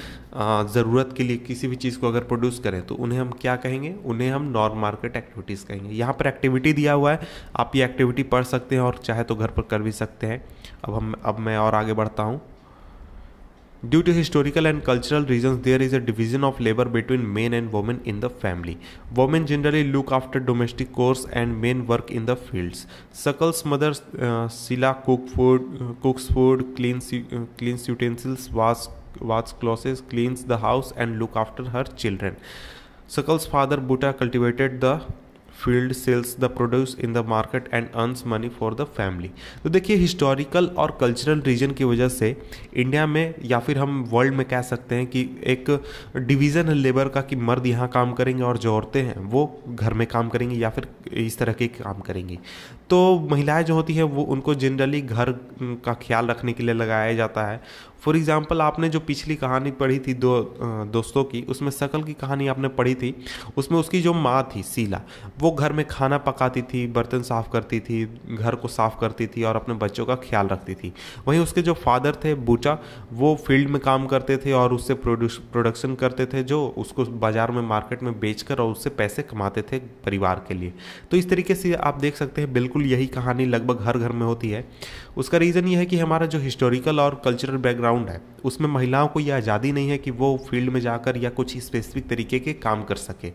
ज़रूरत के लिए किसी भी चीज़ को अगर प्रोड्यूस करें तो उन्हें हम क्या कहेंगे उन्हें हम नॉन मार्केट एक्टिविटीज़ कहेंगे यहाँ पर एक्टिविटी दिया हुआ है आप ये एक्टिविटी पढ़ सकते हैं और चाहे तो घर पर कर भी सकते हैं अब हम अब मैं और आगे बढ़ता हूँ Due to historical and cultural reasons, there is a division of labor between men and women in the family. Women generally look after domestic chores and men work in the fields. Sakal's mother uh, Sila cook food, uh, cooks food, cleans, uh, cleans utensils, washes, clothes, cleans the house and look after her children. Sakal's father Buta cultivated the field sells the produce in the market and earns money for the family तो देखिए historical और cultural reason की वजह से India में या फिर हम वर्ल्ड में कह सकते हैं कि एक डिवीज़न है लेबर का कि मर्द यहाँ काम करेंगे और जो औरतें हैं वो घर में काम करेंगी या फिर इस तरह के काम करेंगी तो महिलाएं जो होती है वो उनको जनरली घर का ख्याल रखने के लिए लगाया जाता है फॉर एग्ज़ाम्पल आपने जो पिछली कहानी पढ़ी थी दो दोस्तों की उसमें सकल की कहानी आपने पढ़ी थी उसमें उसकी जो माँ थी सीला वो घर में खाना पकाती थी बर्तन साफ़ करती थी घर को साफ़ करती थी और अपने बच्चों का ख्याल रखती थी वहीं उसके जो फादर थे बूचा वो फील्ड में काम करते थे और उससे प्रोड्यूस प्रोडक्शन करते थे जो उसको बाज़ार में मार्केट में बेच और उससे पैसे कमाते थे परिवार के लिए तो इस तरीके से आप देख सकते हैं बिल्कुल बिल्कुल यही कहानी लगभग हर घर में होती है उसका रीज़न ये है कि हमारा जो हिस्टोरिकल और कल्चरल बैकग्राउंड है उसमें महिलाओं को यह आज़ादी नहीं है कि वो फील्ड में जाकर या कुछ स्पेसिफिक तरीके के काम कर सके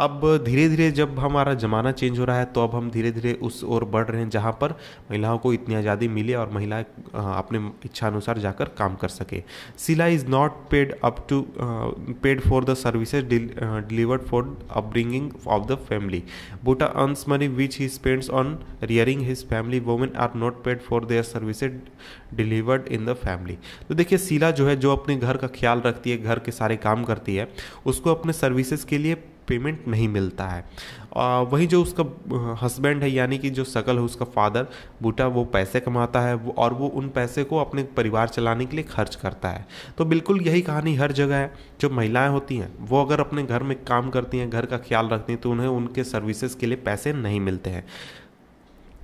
अब धीरे धीरे जब हमारा ज़माना चेंज हो रहा है तो अब हम धीरे धीरे उस ओर बढ़ रहे हैं जहाँ पर महिलाओं को इतनी आज़ादी मिले और महिलाएं अपने इच्छा अनुसार जाकर काम कर सके Sila is not paid up to paid for the services delivered for upbringing of the family Buta earns money which he spends on rearing his family women are not paid for their services delivered in the family तो देखिए सिला जो है जो अपने घर का ख्याल रखती है घर के सारे काम करती है उसको अपने सर्विसेज के लिए पेमेंट नहीं मिलता है वहीं जो उसका हस्बैंड है यानी कि जो सकल है उसका फादर बूटा वो पैसे कमाता है और वो उन पैसे को अपने परिवार चलाने के लिए खर्च करता है तो बिल्कुल यही कहानी हर जगह है जो महिलाएं होती हैं वो अगर अपने घर में काम करती हैं घर का ख्याल रखती हैं तो उन्हें उनके सर्विसेज के लिए पैसे नहीं मिलते हैं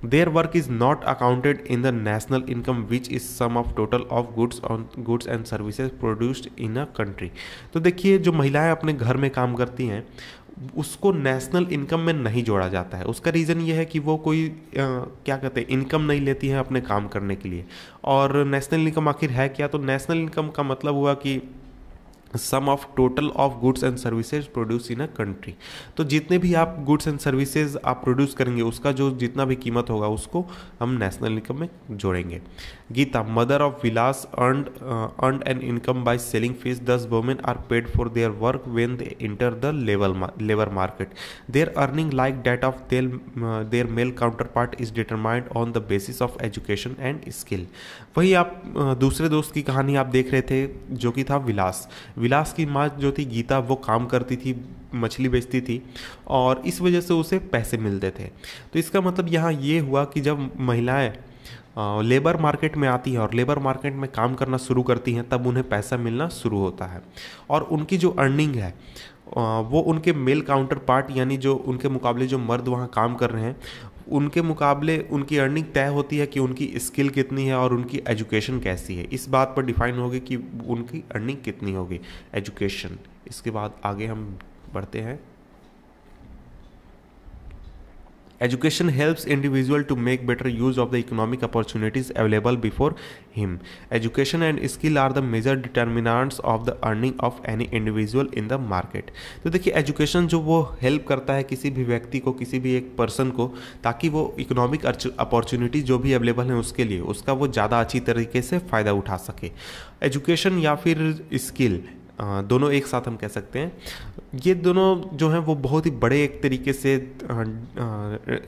their work is not accounted in the national income which is sum of total of goods on goods and services produced in a country तो देखिए जो महिलाएं अपने घर में काम करती हैं उसको नेशनल इनकम में नहीं जोड़ा जाता है उसका रीज़न ये है कि वो कोई आ, क्या कहते हैं इनकम नहीं लेती है अपने काम करने के लिए और नेशनल इनकम आखिर है क्या तो नेशनल इनकम का मतलब हुआ कि sum of total of goods and services produce in a country तो जितने भी आप गुड्स एंड सर्विसेज आप प्रोड्यूस करेंगे उसका जो जितना भी कीमत होगा उसको हम नेशनल इनकम में जोड़ेंगे Gita mother of Vilas earn earn and income by selling fees thus women are paid for their work when they enter the level labour market their earning like that of there their male counterpart is determined on the basis of education and skill वही आप दूसरे दोस्त की कहानी आप देख रहे थे जो कि था विलास विलास की माँ जो थी गीता वो काम करती थी मछली बेचती थी और इस वजह से उसे पैसे मिलते थे तो इसका मतलब यहाँ ये हुआ कि जब महिलाएं लेबर मार्केट में आती हैं और लेबर मार्केट में काम करना शुरू करती हैं तब उन्हें पैसा मिलना शुरू होता है और उनकी जो अर्निंग है वो उनके मेल काउंटर पार्ट यानी जो उनके मुकाबले जो मर्द वहाँ काम कर रहे हैं उनके मुकाबले उनकी अर्निंग तय होती है कि उनकी स्किल कितनी है और उनकी एजुकेशन कैसी है इस बात पर डिफाइन होगी कि उनकी अर्निंग कितनी होगी एजुकेशन इसके बाद आगे हम बढ़ते हैं education helps individual to make better use of the economic opportunities available before him education and skill are the major determinants of the earning of any individual in the market तो देखिए education जो वो help करता है किसी भी व्यक्ति को किसी भी एक पर्सन को ताकि वो इकोनॉमिक अपॉर्चुनिटीज जो भी अवेलेबल हैं उसके लिए उसका वो ज़्यादा अच्छी तरीके से फ़ायदा उठा सके एजुकेशन या फिर स्किल दोनों एक साथ हम कह सकते हैं ये दोनों जो हैं वो बहुत ही बड़े एक तरीके से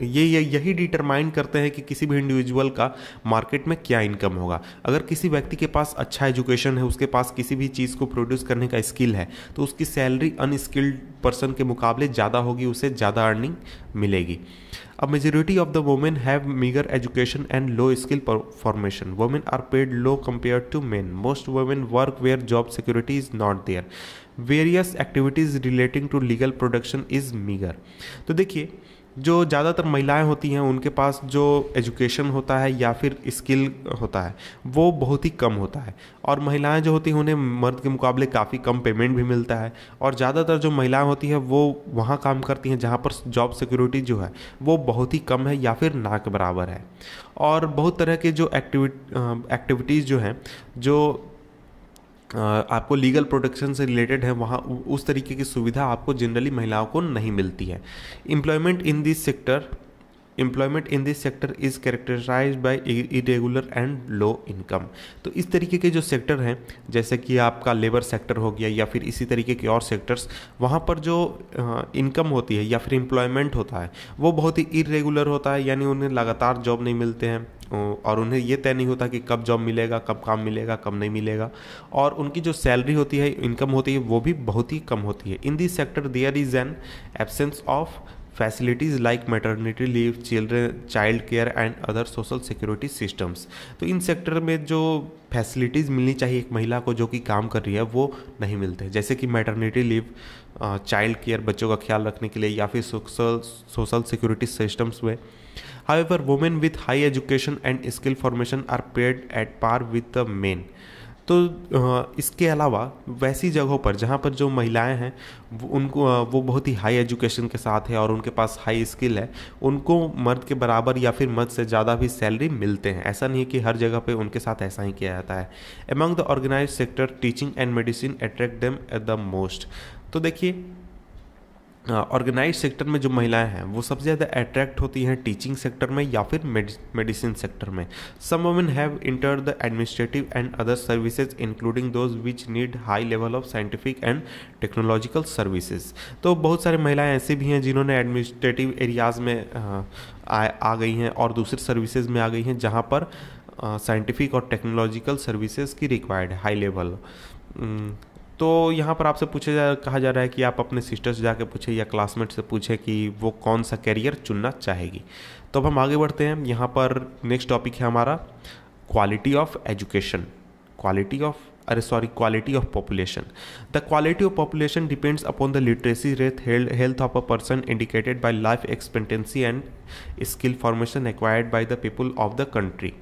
ये यही डिटरमाइन करते हैं कि किसी भी इंडिविजुअल का मार्केट में क्या इनकम होगा अगर किसी व्यक्ति के पास अच्छा एजुकेशन है उसके पास किसी भी चीज़ को प्रोड्यूस करने का स्किल है तो उसकी सैलरी अनस्किल्ड पर्सन के मुकाबले ज़्यादा होगी उसे ज़्यादा अर्निंग मिलेगी a majority of the women have meagre education and low skill formation women are paid low compare to men most women work where job security is not there various activities relating to legal production is meagre तो देखिए जो ज़्यादातर महिलाएं होती हैं उनके पास जो education होता है या फिर स्किल होता है वो बहुत ही कम होता है और महिलाएं जो होती हैं उन्हें मर्द के मुकाबले काफ़ी कम पेमेंट भी मिलता है और ज़्यादातर जो महिलाएं होती हैं वो वहाँ काम करती हैं जहाँ पर जॉब सिक्योरिटी जो है वो बहुत ही कम है या फिर ना के बराबर है और बहुत तरह के जो एक्टिविटी एक्टिविटीज़ जो हैं जो आपको लीगल प्रोटेक्शन से रिलेटेड है वहाँ उस तरीके की सुविधा आपको जनरली महिलाओं को नहीं मिलती है employment in this sector employment in this sector is characterise by irregular and low income तो इस तरीके के जो सेक्टर हैं जैसे कि आपका लेबर सेक्टर हो गया या फिर इसी तरीके के और सेक्टर्स वहाँ पर जो इनकम होती है या फिर एम्प्लॉयमेंट होता है वो बहुत ही इरेगुलर होता है यानी उन्हें लगातार जॉब नहीं मिलते हैं और उन्हें ये तय नहीं होता कि कब जॉब मिलेगा कब काम मिलेगा कब नहीं मिलेगा और उनकी जो सैलरी होती है इनकम होती है वो भी बहुत ही कम होती है in this sector there is an absence of facilities like maternity leave children child care and other social security systems तो इन सेक्टर में जो फैसिलिटीज़ मिलनी चाहिए एक महिला को जो कि काम कर रही है वो नहीं मिलते जैसे कि मेटर्निटी लीव चाइल्ड केयर बच्चों का ख्याल रखने के लिए या फिर सोशल सोशल सिक्योरिटी सिस्टम्स में However, women with high education and skill formation are paid at par with the men. तो इसके अलावा वैसी जगहों पर जहाँ पर जो महिलाएं हैं उनको वो बहुत ही हाई एजुकेशन के साथ है और उनके पास हाई स्किल है उनको मर्द के बराबर या फिर मर्द से ज़्यादा भी सैलरी मिलते हैं ऐसा नहीं कि हर जगह पे उनके साथ ऐसा ही किया जाता है among the organise sector teaching and medicine attract them at the most तो देखिए ऑर्गेनाइज सेक्टर में जो महिलाएं हैं वो सबसे ज़्यादा अट्रैक्ट होती हैं टीचिंग सेक्टर में या फिर मेडिसिन सेक्टर में some women have enter the administrative and other services including those which need high level of scientific and technological services तो बहुत सारे महिलाएं ऐसे भी हैं जिन्होंने एडमिनिस्ट्रेटिव एरियाज़ में आ, आ, आ गई हैं और दूसरे सर्विसेज में आ गई हैं जहाँ पर साइंटिफिक और टेक्नोलॉजिकल सर्विसेज की रिक्वायर्ड हाई लेवल तो यहाँ पर आपसे पूछे जा कहा जा रहा है कि आप अपने सिस्टर से जाके पूछें या क्लासमेट से पूछें कि वो कौन सा कैरियर चुनना चाहेगी तो अब हम आगे बढ़ते हैं यहाँ पर नेक्स्ट टॉपिक है हमारा quality of education quality of अरे sorry quality of population the quality of population depends upon the literacy rate health of a person indicated by life expectancy and skill formation acquired by the people of the country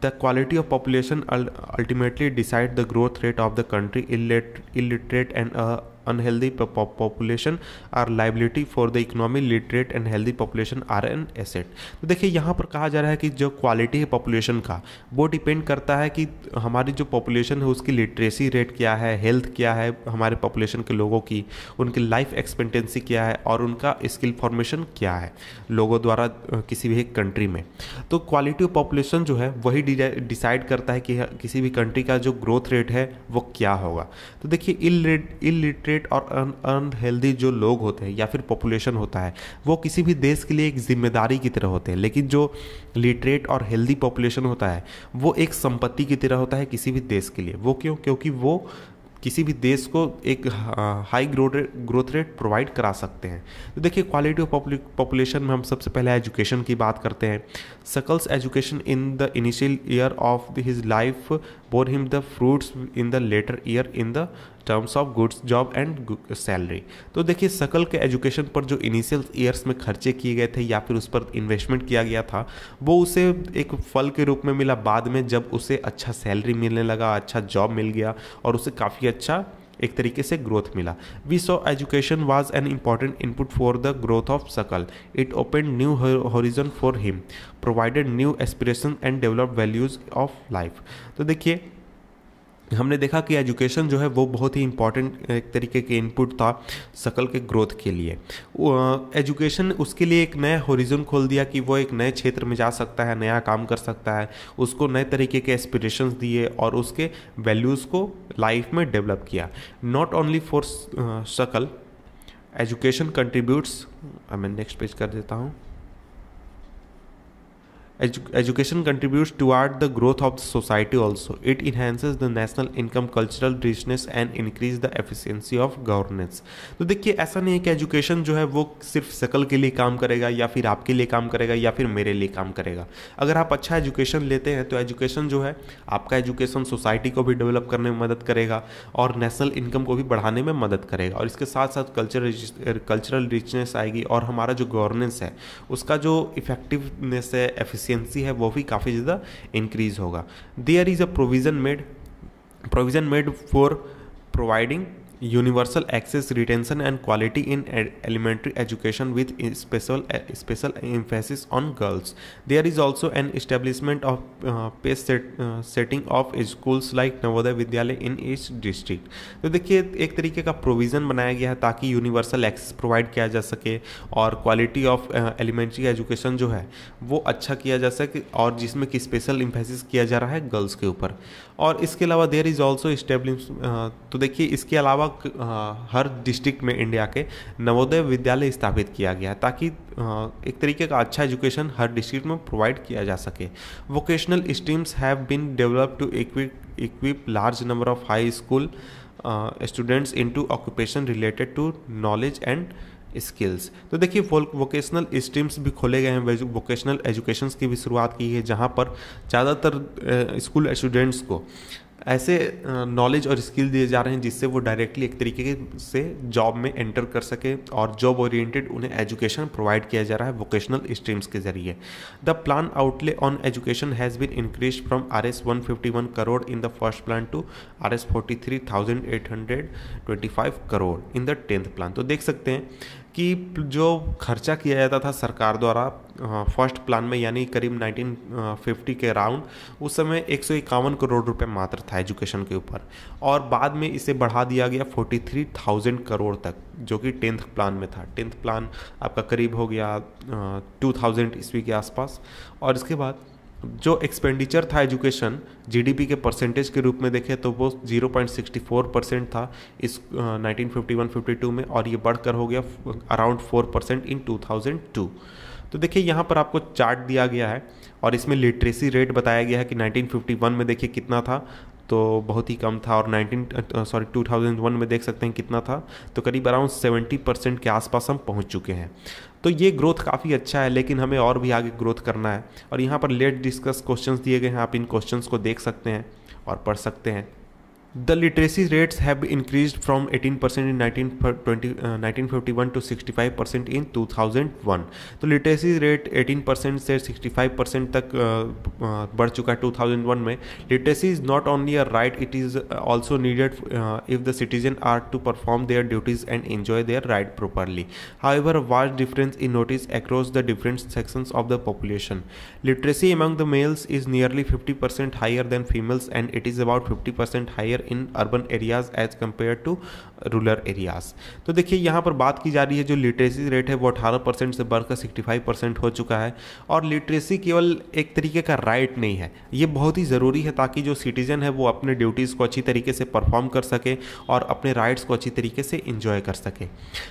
the quality of population ultimately decide the growth rate of the country illiterate and uh, unhealthy population are liability for the economy literate and healthy population are an asset तो देखिए यहाँ पर कहा जा रहा है कि जो क्वालिटी है पॉपुलेशन का वो डिपेंड करता है कि हमारी जो पॉपुलेशन है उसकी लिटरेसी रेट क्या है हेल्थ क्या है हमारे पॉपुलेशन के लोगों की उनकी लाइफ एक्सपेक्टेंसी क्या है और उनका स्किल फॉर्मेशन क्या है लोगों द्वारा किसी भी एक कंट्री में तो क्वालिटी ऑफ पॉपुलेशन जो है वही डिसाइड करता है कि किसी भी कंट्री का जो ग्रोथ रेट है वो क्या होगा तो देखिए इलिटरेट इलिटरेट और अनहेल्दी जो लोग होते हैं या फिर पॉपुलेशन होता है वो किसी भी देश के लिए एक जिम्मेदारी की तरह होते हैं लेकिन जो लिटरेट और हेल्दी पॉपुलेशन होता है वो एक संपत्ति की तरह होता है किसी भी देश के लिए वो क्यों क्योंकि वो किसी भी देश को एक high growth growth rate provide करा सकते हैं तो देखिए क्वालिटी ऑफ पॉपुलेशन में हम सबसे पहले एजुकेशन की बात करते हैं Sakal's education in the initial year of his life bore him the fruits in the later year in the terms of goods job and salary तो देखिए सकल के एजुकेशन पर जो इनिशियल ईयर्स में खर्चे किए गए थे या फिर उस पर इन्वेस्टमेंट किया गया था वो उसे एक फल के रूप में मिला बाद में जब उसे अच्छा सैलरी मिलने लगा अच्छा जॉब मिल गया और उसे काफ़ी अच्छा एक तरीके से ग्रोथ मिला we so education was an important input for the growth of Sakal it open new horizon for him provided new aspiration and develop values of life तो देखिए हमने देखा कि एजुकेशन जो है वो बहुत ही इम्पॉर्टेंट एक तरीके के इनपुट था शकल के ग्रोथ के लिए एजुकेशन उसके लिए एक नया होरिजन खोल दिया कि वो एक नए क्षेत्र में जा सकता है नया काम कर सकता है उसको नए तरीके के एस्पिरेशंस दिए और उसके वैल्यूज़ को लाइफ में डेवलप किया not only for Sakal education contributes मैं नेक्स्ट पेज कर देता हूँ education contribute towards the growth of of also it enhances the national income cultural richness and richness the increase of governance तो देखिए ऐसा नहीं है कि एजुकेशन जो है वो सिर्फ सकल के लिए काम करेगा या फिर आपके लिए काम करेगा या फिर मेरे लिए काम करेगा अगर आप अच्छा एजुकेशन लेते हैं तो एजुकेशन जो है आपका एजुकेशन सोसाइटी को भी डेवलप करने में मदद करेगा और नेशनल इनकम को भी बढ़ाने में मदद करेगा और इसके साथ साथ कल्चर कल्चरल रिचनेस आएगी और हमारा जो गवर्नेंस है उसका जो इफेक्टिवनेस है एफिस एफिशिएंसी है वो भी काफ़ी ज़्यादा इंक्रीज़ होगा there is a provision made provision made for providing universal access retention and quality in elementary education with special special emphasis on girls there is also an establishment of pace setting of schools like Navodaya Vidyalaya इन इस district तो देखिए एक तरीके का provision बनाया गया है ताकि यूनिवर्सल एक्सेस प्रोवाइड किया जा सके और क्वालिटी ऑफ एलिमेंट्री एजुकेशन जो है वो अच्छा किया जा सके और जिसमें कि स्पेशल इम्फेसिस किया जा रहा है गर्ल्स के ऊपर और इसके अलावा देयर इज़ ऑल्सो स्टेब्लिश तो देखिए इसके अलावा uh, हर डिस्ट्रिक्ट में इंडिया के नवोदय विद्यालय स्थापित किया गया ताकि uh, एक तरीके का अच्छा एजुकेशन हर डिस्ट्रिक्ट में प्रोवाइड किया जा सके vocational streams have been develop to equip equip large number of high school students into occupation related to knowledge and skills तो देखिए वोकेशनल स्ट्रीम्स भी खोले गए हैं वोकेशनल एजुकेशन की भी शुरुआत की है जहाँ पर ज़्यादातर स्कूल स्टूडेंट्स को ऐसे नॉलेज और स्किल दिए जा रहे हैं जिससे वो डायरेक्टली एक तरीके से जॉब में एंटर कर सके और जॉब ओरिएंटेड उन्हें एजुकेशन प्रोवाइड किया जा रहा है वोकेशनल स्ट्रीम्स के जरिए the plan outlay on education has been increase from R S one fifty one crore in the first plan to R S forty three thousand eight hundred twenty five crore in the tenth plan तो देख सकते हैं कि जो खर्चा किया जाता था सरकार द्वारा फर्स्ट प्लान में यानी करीब 1950 के राउंड उस समय एक करोड़ रुपए मात्र था एजुकेशन के ऊपर और बाद में इसे बढ़ा दिया गया 43,000 करोड़ तक जो कि टेंथ प्लान में था टेंथ प्लान आपका करीब हो गया 2000 ईस्वी के आसपास और इसके बाद जो एक्सपेंडिचर था एजुकेशन जीडीपी के परसेंटेज के रूप में देखें तो वो 0.64 परसेंट था इस नाइनटीन फिफ्टी में और ये बढ़कर हो गया अराउंड 4 परसेंट इन 2002 तो देखिए यहाँ पर आपको चार्ट दिया गया है और इसमें लिटरेसी रेट बताया गया है कि 1951 में देखिए कितना था तो बहुत ही कम था और nineteen sorry two thousand one में देख सकते हैं कितना था तो करीब अराउंड सेवेंटी परसेंट के आसपास हम पहुंच चुके हैं तो ये ग्रोथ काफ़ी अच्छा है लेकिन हमें और भी आगे ग्रोथ करना है और यहाँ पर लेट डिस्कस क्वेश्चंस दिए गए हैं आप इन क्वेश्चंस को देख सकते हैं और पढ़ सकते हैं The literacy rates have increased from 18% in 1951 uh, to 65% in 2001. The literacy rate 18% से 65% तक uh, uh, बढ़ चुका 2001 में. Literacy is not only a right, it is also needed if the citizens are to perform their duties and enjoy their right properly. However, a vast difference is noticed across the different sections of the population. Literacy among the males is nearly 50% higher than females, and it is about 50% higher in urban areas as compared to rural areas तो देखिए यहाँ पर बात की जा रही है जो लिटरेसी रेट है वो अठारह परसेंट से बढ़कर सिक्सटी फाइव परसेंट हो चुका है और लिटरेसी केवल एक तरीके का राइट नहीं है ये बहुत ही ज़रूरी है ताकि जो सिटीज़न है वो अपने ड्यूटीज़ को अच्छी तरीके से परफॉर्म कर सके और अपने राइट्स को अच्छी तरीके से इंजॉय कर सके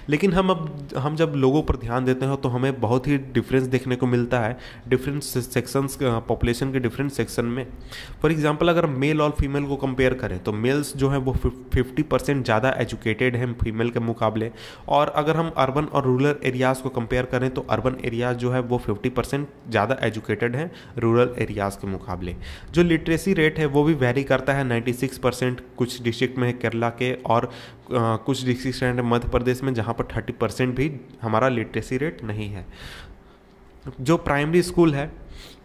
लेकिन हम अब हम जब लोगों पर ध्यान देते हैं तो हमें बहुत ही डिफरेंस देखने को मिलता है डिफरेंट सेक्शंस पॉपुलेशन के डिफरेंट सेक्शन में फॉर एग्ज़ाम्पल अगर मेल और फीमेल को कंपेयर करें तो मेल्स जो है वो फिफ्टी परसेंट ज़्यादा एजुकेट एजुकेटेड हैं फीमेल के मुकाबले और अगर हम अर्बन और रूरल एरियाज़ को कंपेयर करें तो अर्बन एरियाज़ जो है वो फिफ्टी परसेंट ज़्यादा एजुकेटेड हैं रूरल एरियाज़ के मुकाबले जो लिटरेसी रेट है वो भी वेरी करता है नाइन्टी सिक्स परसेंट कुछ डिस्ट्रिक्ट में है केरला के और आ, कुछ डिस्ट्रिक्ट हैं मध्य प्रदेश में जहाँ पर थर्टी परसेंट भी हमारा लिटरेसी रेट नहीं है जो प्राइमरी स्कूल है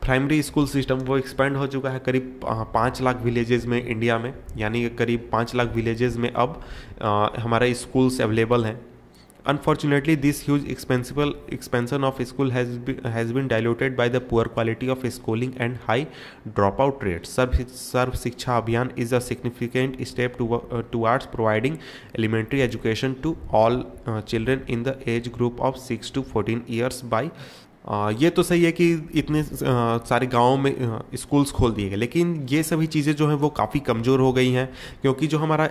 प्राइमरी स्कूल सिस्टम वो एक्सपेंड हो चुका है करीब पाँच लाख विलेजेस में इंडिया में यानी करीब पाँच लाख विलेजेस में अब हमारे स्कूल्स अवेलेबल हैं unfortunately this huge expansible expansion of school has been diluted by the poor quality of schooling and high drop out rate Sarva Sarva Shiksha Abhiyan is a significant step towards providing elementary education to all children in the age group of six to fourteen years by uh, ये तो सही है कि इतने सारे गाँव में schools खोल दिए गए लेकिन ये सभी चीज़ें जो हैं वो काफ़ी कमज़ोर हो गई हैं क्योंकि जो हमारा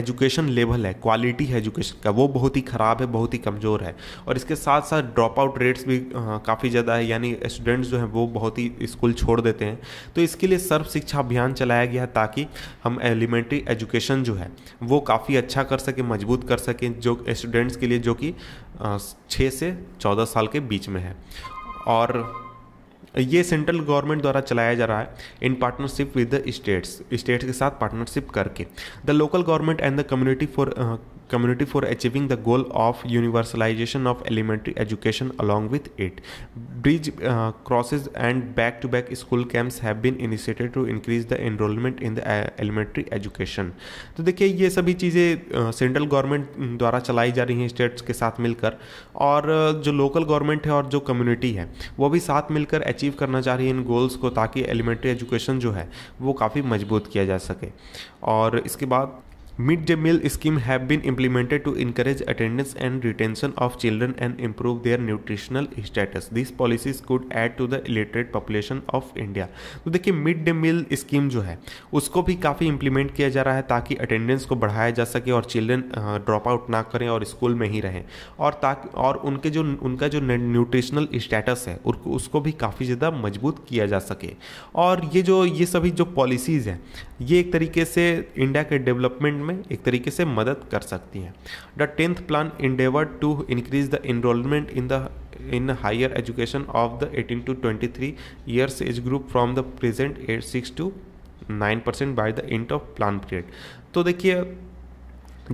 एजुकेशन लेवल है क्वालिटी है एजुकेशन का वो बहुत ही ख़राब है बहुत ही कमज़ोर है और इसके साथ साथ ड्रॉप आउट रेट्स भी काफ़ी ज़्यादा है यानी स्टूडेंट्स जो हैं वो बहुत ही स्कूल छोड़ देते हैं तो इसके लिए सर्व शिक्षा अभियान चलाया गया ताकि हम एलिमेंट्री एजुकेशन जो है वो काफ़ी अच्छा कर सकें मजबूत कर सकें जो स्टूडेंट्स के लिए जो कि छः से चौदह साल के बीच में है और ये सेंट्रल गवर्नमेंट द्वारा चलाया जा रहा है in partnership with the states states के साथ पार्टनरशिप करके the local government and the community for community for achieving the goal of universalisation of elementary education along with it bridge courses and back to back school camps have been initiated to increase the enrolment in the elementary education तो देखिए ये सभी चीज़ें central government द्वारा चलाई जा रही हैं स्टेट्स के साथ मिलकर और uh, जो लोकल गवर्नमेंट है और जो कम्युनिटी है वो भी साथ मिलकर अचीव अचीव करना चाह रही है इन गोल्स को ताकि एलिमेंट्री एजुकेशन जो है वो काफ़ी मजबूत किया जा सके और इसके बाद mid day meal scheme have been implemented to encourage attendance and retention of children and improve their nutritional status this policies could add to the illiterate population of India तो देखिए मिड डे मील स्कीम जो है उसको भी काफ़ी implement किया जा रहा है ताकि अटेंडेंस को बढ़ाया जा सके और चिल्ड्रेन ड्रॉप आउट ना करें और स्कूल में ही रहें और ताकि और उनके जो उनका जो न्यूट्रिशनल स्टेटस है उसको भी काफ़ी ज़्यादा मजबूत किया जा सके और ये जो ये सभी जो पॉलिसीज़ हैं ये एक तरीके से इंडिया के डेवलपमेंट में एक तरीके से मदद कर सकती हैं the tenth plan endeavour to increase the enrolment in the in higher education of the 18 to 23 years age group from the present at six to nine percent by the end of plan period तो देखिए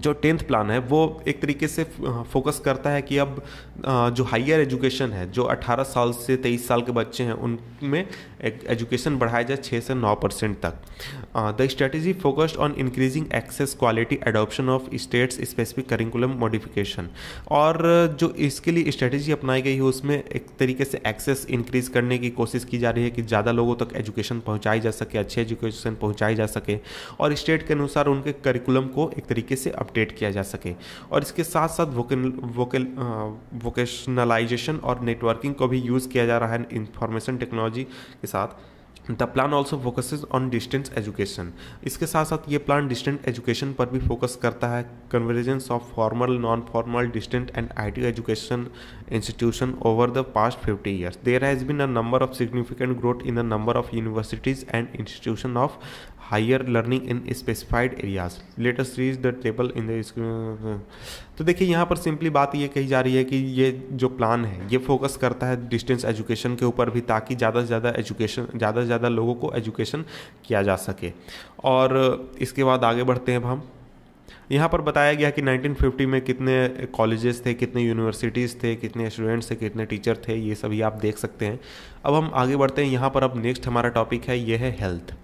जो tenth plan है वो एक तरीके से focus करता है कि अब जो हायर एजुकेशन है जो 18 साल से 23 साल के बच्चे हैं उनमें एजुकेशन बढ़ाया जाए छः से नौ परसेंट तक the strategy focused on increasing access quality adoption of states specific curriculum modification और जो इसके लिए स्ट्रेटेजी अपनाई गई है उसमें एक तरीके से एक्सेस इंक्रीज करने की कोशिश की जा रही है कि ज़्यादा लोगों तक एजुकेशन पहुँचाई जा सके अच्छे एजुकेशन पहुँचाई जा सके और स्टेट के अनुसार उनके करिकुलम को एक तरीके से अपडेट किया जा सके और इसके साथ साथ वोकल वोकेशनलाइजेशन और नेटवर्किंग को भी यूज़ किया जा रहा है इंफॉर्मेशन टेक्नोलॉजी के साथ the plan also focus on distance education इसके साथ साथ ये प्लान डिस्टेंट एजुकेशन पर भी फोकस करता है convergence of formal non formal distant and I T education institution over the past fifty years there has been a number of significant growth in the number of universities and institution of higher learning in specified areas let us see the table in the तो देखिए यहाँ पर simply बात ये कही जा रही है कि ये जो प्लान है ये फोकस करता है डिस्टेंस एजुकेशन के ऊपर भी ताकि ज़्यादा से ज़्यादा एजुकेशन ज़्यादा से ज़्यादा लोगों को एजुकेशन किया जा सके और इसके बाद आगे बढ़ते हैं अब हम यहाँ पर बताया गया कि 1950 में कितने कॉलेजेस थे कितने यूनिवर्सिटीज़ थे कितने स्टूडेंट्स थे कितने टीचर थे ये सभी आप देख सकते हैं अब हम आगे बढ़ते हैं यहाँ पर अब नेक्स्ट हमारा टॉपिक है ये है हेल्थ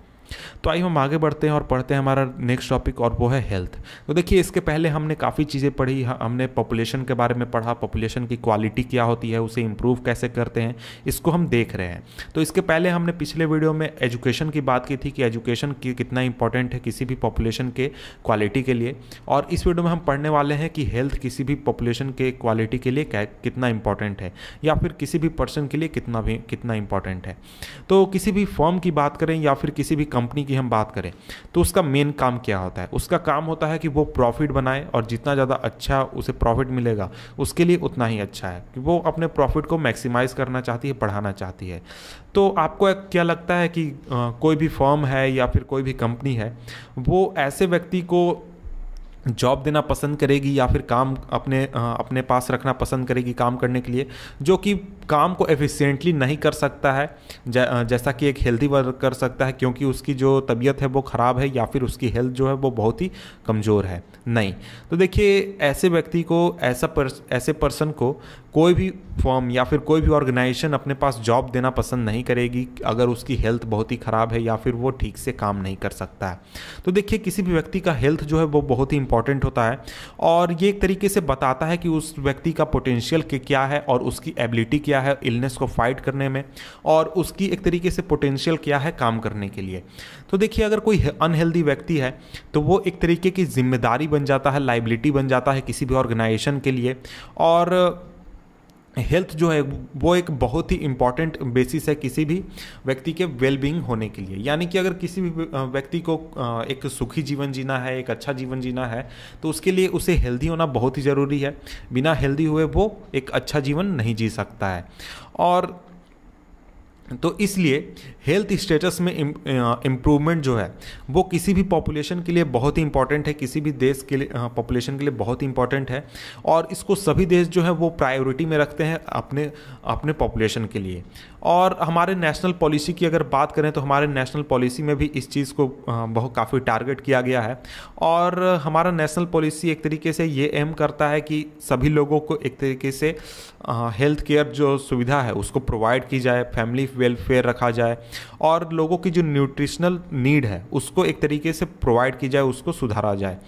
तो आइए हम आगे बढ़ते हैं और पढ़ते हैं हमारा नेक्स्ट टॉपिक और वो है हेल्थ तो देखिए इसके पहले हमने काफ़ी चीज़ें पढ़ी हाँ, हमने पॉपुलेशन के बारे में पढ़ा पॉपुलेशन की क्वालिटी क्या होती है उसे इम्प्रूव कैसे करते हैं इसको हम देख रहे हैं तो इसके पहले हमने पिछले वीडियो में एजुकेशन की बात की थी कि एजुकेशन की कितना इंपॉर्टेंट है किसी भी पॉपुलेशन के क्वालिटी के लिए और इस वीडियो में हम पढ़ने वाले हैं कि हेल्थ किसी भी पॉपुलेशन के क्वालिटी के लिए कितना इंपॉर्टेंट है या फिर किसी भी पर्सन के लिए कितना भी कितना इंपॉर्टेंट है तो किसी भी फॉर्म की बात करें या फिर किसी भी कंपनी की हम बात करें तो उसका मेन काम क्या होता है उसका काम होता है कि वो प्रॉफिट बनाए और जितना ज़्यादा अच्छा उसे प्रॉफिट मिलेगा उसके लिए उतना ही अच्छा है कि वो अपने प्रॉफिट को मैक्सिमाइज़ करना चाहती है बढ़ाना चाहती है तो आपको क्या लगता है कि कोई भी फॉर्म है या फिर कोई भी कंपनी है वो ऐसे व्यक्ति को जॉब देना पसंद करेगी या फिर काम अपने अपने पास रखना पसंद करेगी काम करने के लिए जो कि काम को एफिशिएंटली नहीं कर सकता है जैसा कि एक हेल्दी वर्क कर सकता है क्योंकि उसकी जो तबीयत है वो ख़राब है या फिर उसकी हेल्थ जो है वो बहुत ही कमज़ोर है नहीं तो देखिए ऐसे व्यक्ति को ऐसा पर्स ऐसे पर्सन को कोई भी फॉर्म या फिर कोई भी ऑर्गेनाइजेशन अपने पास जॉब देना पसंद नहीं करेगी अगर उसकी हेल्थ बहुत ही ख़राब है या फिर वो ठीक से काम नहीं कर सकता है तो देखिए किसी भी व्यक्ति का हेल्थ जो है वो बहुत ही इंपॉर्टेंट होता है और ये एक तरीके से बताता है कि उस व्यक्ति का पोटेंशियल क्या है और उसकी एबिलिटी क्या क्या है इलनेस को फाइट करने में और उसकी एक तरीके से पोटेंशियल क्या है काम करने के लिए तो देखिए अगर कोई अनहेल्दी व्यक्ति है तो वो एक तरीके की जिम्मेदारी बन जाता है लाइबिलिटी बन जाता है किसी भी ऑर्गेनाइजेशन के लिए और हेल्थ जो है वो एक बहुत ही इम्पॉर्टेंट बेसिस है किसी भी व्यक्ति के वेलबींग होने के लिए यानी कि अगर किसी भी व्यक्ति को एक सुखी जीवन जीना है एक अच्छा जीवन जीना है तो उसके लिए उसे हेल्दी होना बहुत ही ज़रूरी है बिना हेल्दी हुए वो एक अच्छा जीवन नहीं जी सकता है और तो इसलिए हेल्थ स्टेटस में इम्प्रूवमेंट जो है वो किसी भी पॉपुलेशन के लिए बहुत ही इंपॉर्टेंट है किसी भी देश के लिए पॉपुलेशन के लिए बहुत ही इंपॉर्टेंट है और इसको सभी देश जो है वो प्रायोरिटी में रखते हैं अपने अपने पॉपुलेशन के लिए और हमारे नेशनल पॉलिसी की अगर बात करें तो हमारे नेशनल पॉलिसी में भी इस चीज़ को बहुत काफ़ी टारगेट किया गया है और हमारा नेशनल पॉलिसी एक तरीके से ये एम करता है कि सभी लोगों को एक तरीके से हेल्थ केयर जो सुविधा है उसको प्रोवाइड की जाए फैमिली वेलफेयर रखा जाए और लोगों की जो न्यूट्रिशनल नीड है उसको एक तरीके से प्रोवाइड की जाए उसको सुधारा जाए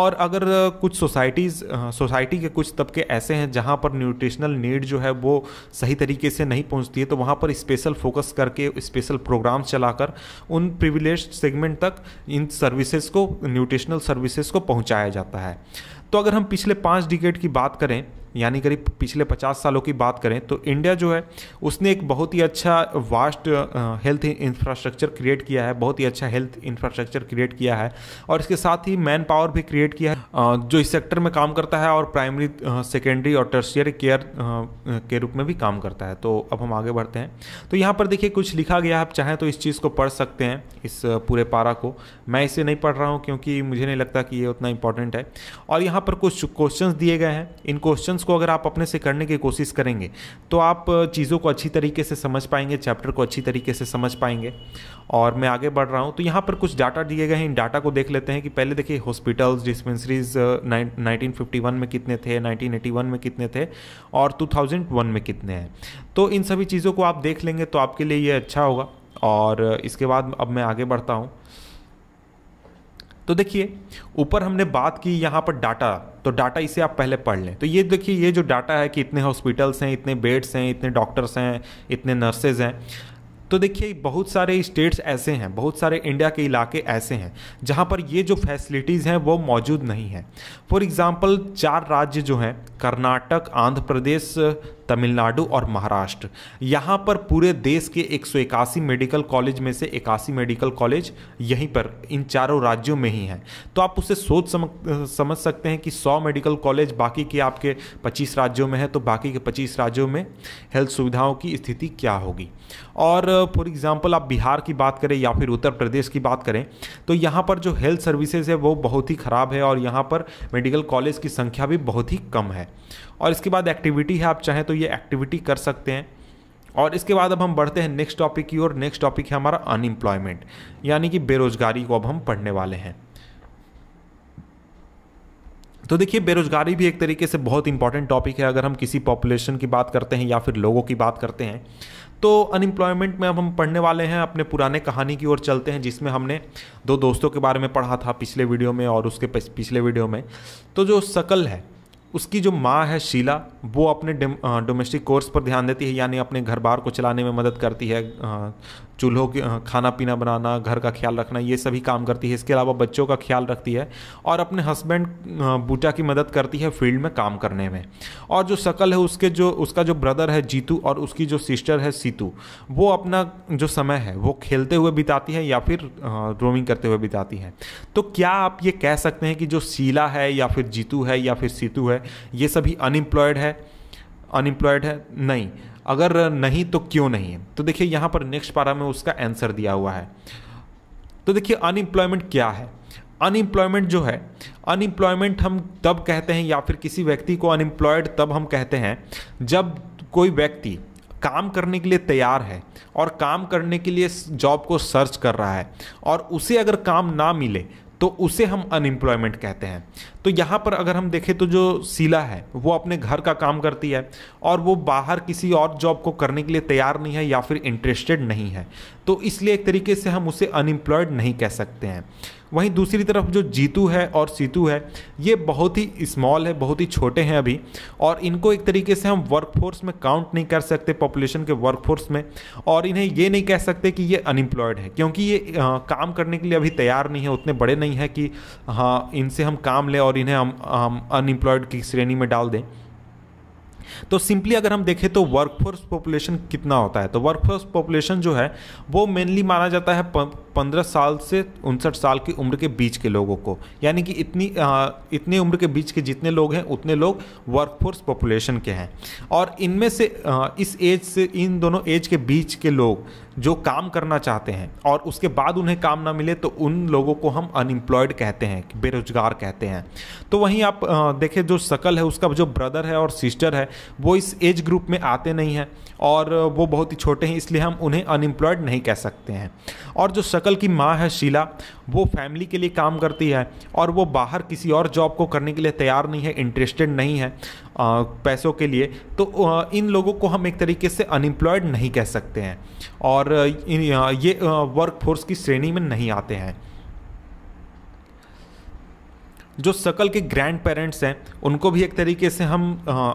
और अगर कुछ सोसाइटीज़ सोसाइटी के कुछ तबके ऐसे हैं जहाँ पर न्यूट्रिशनल नीड जो है वो सही तरीके से नहीं पहुँचती है तो वहाँ पर स्पेशल फोकस करके स्पेशल प्रोग्राम चलाकर उन प्रिविलेज सेगमेंट तक इन सर्विसेज को न्यूट्रिशनल सर्विसेज को पहुँचाया जाता है तो अगर हम पिछले पाँच डिकेट की बात करें यानी करीब पिछले 50 सालों की बात करें तो इंडिया जो है उसने एक बहुत ही अच्छा वास्ट हेल्थ इंफ्रास्ट्रक्चर क्रिएट किया है बहुत ही अच्छा हेल्थ इंफ्रास्ट्रक्चर क्रिएट किया है और इसके साथ ही मैन पावर भी क्रिएट किया है जो इस सेक्टर में काम करता है और प्राइमरी सेकेंडरी और टर्सियरी केयर के रूप में भी काम करता है तो अब हम आगे बढ़ते हैं तो यहाँ पर देखिए कुछ लिखा गया आप चाहें तो इस चीज़ को पढ़ सकते हैं इस पूरे पारा को मैं इसे नहीं पढ़ रहा हूँ क्योंकि मुझे नहीं लगता कि ये उतना इंपॉर्टेंट है और यहाँ पर कुछ क्वेश्चन दिए गए हैं इन क्वेश्चन क्वेश्चंस को अगर आप अपने से करने की कोशिश करेंगे तो आप चीज़ों को अच्छी तरीके से समझ पाएंगे चैप्टर को अच्छी तरीके से समझ पाएंगे और मैं आगे बढ़ रहा हूँ तो यहाँ पर कुछ डाटा दिए गए हैं इन डाटा को देख लेते हैं कि पहले देखिए hospitals dispensaries nineteen fifty one में कितने थे नाइनटीन एटी वन में कितने थे और टू थाउजेंड वन में कितने हैं तो इन सभी चीज़ों को आप देख लेंगे तो आपके लिए ये अच्छा होगा और इसके बाद अब मैं आगे बढ़ता हूँ तो देखिए ऊपर हमने बात की यहाँ पर डाटा तो डाटा इसे आप पहले पढ़ लें तो ये देखिए ये जो डाटा है कि इतने हॉस्पिटल्स हैं इतने बेड्स हैं इतने डॉक्टर्स हैं इतने नर्सेज हैं तो देखिए बहुत सारे स्टेट्स ऐसे हैं बहुत सारे इंडिया के इलाके ऐसे हैं जहाँ पर ये जो फैसिलिटीज़ हैं वो मौजूद नहीं हैं फॉर एग्ज़ाम्पल चार राज्य जो हैं कर्नाटक आंध्र प्रदेश तमिलनाडु और महाराष्ट्र यहाँ पर पूरे देश के एक मेडिकल कॉलेज में से इक्यासी मेडिकल कॉलेज यहीं पर इन चारों राज्यों में ही हैं तो आप उसे सोच समझ सकते हैं कि 100 मेडिकल कॉलेज बाकी के आपके 25 राज्यों में है तो बाकी के 25 राज्यों में हेल्थ सुविधाओं की स्थिति क्या होगी और फॉर एग्ज़ाम्पल आप बिहार की बात करें या फिर उत्तर प्रदेश की बात करें तो यहाँ पर जो हेल्थ सर्विसेज है वो बहुत ही ख़राब है और यहाँ पर मेडिकल कॉलेज की संख्या भी बहुत ही कम है और इसके बाद एक्टिविटी है आप चाहें तो ये एक्टिविटी कर सकते हैं और इसके बाद अब हम बढ़ते हैं नेक्स्ट टॉपिक की ओर नेक्स्ट टॉपिक है हमारा अनएम्प्लॉयमेंट यानी कि बेरोजगारी को अब हम पढ़ने वाले हैं तो देखिए बेरोजगारी भी एक तरीके से बहुत इंपॉर्टेंट टॉपिक है अगर हम किसी पॉपुलेशन की बात करते हैं या फिर लोगों की बात करते हैं तो अनएम्प्लॉयमेंट में अब हम पढ़ने वाले हैं अपने पुराने कहानी की ओर चलते हैं जिसमें हमने दो दोस्तों के बारे में पढ़ा था पिछले वीडियो में और उसके पिछले वीडियो में तो जो शकल है उसकी जो माँ है शीला वो अपने डोमेस्टिक कोर्स पर ध्यान देती है यानी अपने घर बार को चलाने में मदद करती है चूल्हों के खाना पीना बनाना घर का ख्याल रखना ये सभी काम करती है इसके अलावा बच्चों का ख्याल रखती है और अपने हस्बैंड बूटा की मदद करती है फील्ड में काम करने में और जो शकल है उसके जो उसका जो ब्रदर है जीतू और उसकी जो सिस्टर है सीतू वो अपना जो समय है वो खेलते हुए बिताती है या फिर रोमिंग करते हुए बिताती है तो क्या आप ये कह सकते हैं कि जो शीला है या फिर जीतू है या फिर सीतू है ये सभी अनएम्प्लॉयड है अनएम्प्लॉयड है नहीं अगर नहीं तो क्यों नहीं तो देखिए यहाँ पर नेक्स्ट पारा में उसका आंसर दिया हुआ है तो देखिए अनएम्प्लॉयमेंट क्या है अनएम्प्लॉयमेंट जो है अनएम्प्लॉयमेंट हम तब कहते हैं या फिर किसी व्यक्ति को अनएम्प्लॉयड तब हम कहते हैं जब कोई व्यक्ति काम करने के लिए तैयार है और काम करने के लिए जॉब को सर्च कर रहा है और उसे अगर काम ना मिले तो उसे हम अनएम्प्लॉयमेंट कहते हैं तो यहाँ पर अगर हम देखें तो जो सीला है वो अपने घर का काम करती है और वो बाहर किसी और जॉब को करने के लिए तैयार नहीं है या फिर इंटरेस्टेड नहीं है तो इसलिए एक तरीके से हम उसे अनएम्प्लॉयड नहीं कह सकते हैं वहीं दूसरी तरफ जो जीतू है और सीतू है ये बहुत ही स्मॉल है बहुत ही छोटे हैं अभी और इनको एक तरीके से हम वर्कफोर्स में काउंट नहीं कर सकते पॉपुलेशन के वर्कफोर्स में और इन्हें ये नहीं कह सकते कि ये अनएम्प्लॉयड है क्योंकि ये आ, काम करने के लिए अभी तैयार नहीं है उतने बड़े नहीं है कि हाँ इनसे हम काम लें और इन्हें हम, हम अनएम्प्लॉयड की श्रेणी में डाल दें तो सिंपली अगर हम देखें तो वर्कफोर्स पॉपुलेशन कितना होता है तो वर्कफोर्स पॉपुलेशन जो है वो मेनली माना जाता है पंद्रह साल से उनसठ साल की उम्र के बीच के लोगों को यानी कि इतनी आ, इतनी उम्र के बीच के जितने लोग हैं उतने लोग वर्कफोर्स पॉपुलेशन के हैं और इनमें से आ, इस एज से इन दोनों एज के बीच के लोग जो काम करना चाहते हैं और उसके बाद उन्हें काम ना मिले तो उन लोगों को हम अनएम्प्लॉयड कहते हैं बेरोजगार कहते हैं तो वहीं आप देखें जो शकल है उसका जो ब्रदर है और सिस्टर है वो इस एज ग्रुप में आते नहीं हैं और वो बहुत ही छोटे हैं इसलिए हम उन्हें अनएम्प्लॉयड नहीं कह सकते हैं और जो शक सर्कल की माँ है शीला वो फैमिली के लिए काम करती है और वो बाहर किसी और जॉब को करने के लिए तैयार नहीं है इंटरेस्टेड नहीं है आ, पैसों के लिए तो आ, इन लोगों को हम एक तरीके से अनएम्प्लॉयड नहीं कह सकते हैं और ये वर्क फोर्स की श्रेणी में नहीं आते हैं जो सकल के ग्रैंड पेरेंट्स हैं उनको भी एक तरीके से हम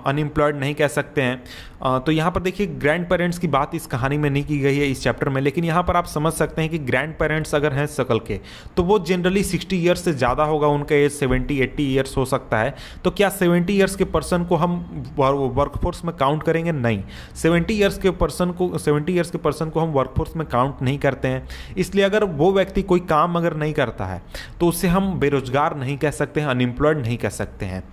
अनएम्प्लॉयड नहीं कह सकते हैं तो यहाँ पर देखिए ग्रैंड पेरेंट्स की बात इस कहानी में नहीं की गई है इस चैप्टर में लेकिन यहाँ पर आप समझ सकते हैं कि ग्रैंड पेरेंट्स अगर हैं शकल के तो वो जनरली सिक्सटी ईयर्स से ज़्यादा होगा उनका एज सेवेंटी एट्टी ईयर्स हो सकता है तो क्या सेवेंटी ईयर्स के पर्सन को हम वर्कफोर्स में काउंट करेंगे नहीं सेवेंटी ईयर्स के पर्सन को सेवेंटी ईयर्स के पर्सन को हम वर्कफोर्स में काउंट नहीं करते हैं इसलिए अगर वो व्यक्ति कोई काम अगर नहीं करता है तो उसे हम बेरोजगार नहीं कह सकते हैं अनएम्प्लॉयड नहीं कह सकते हैं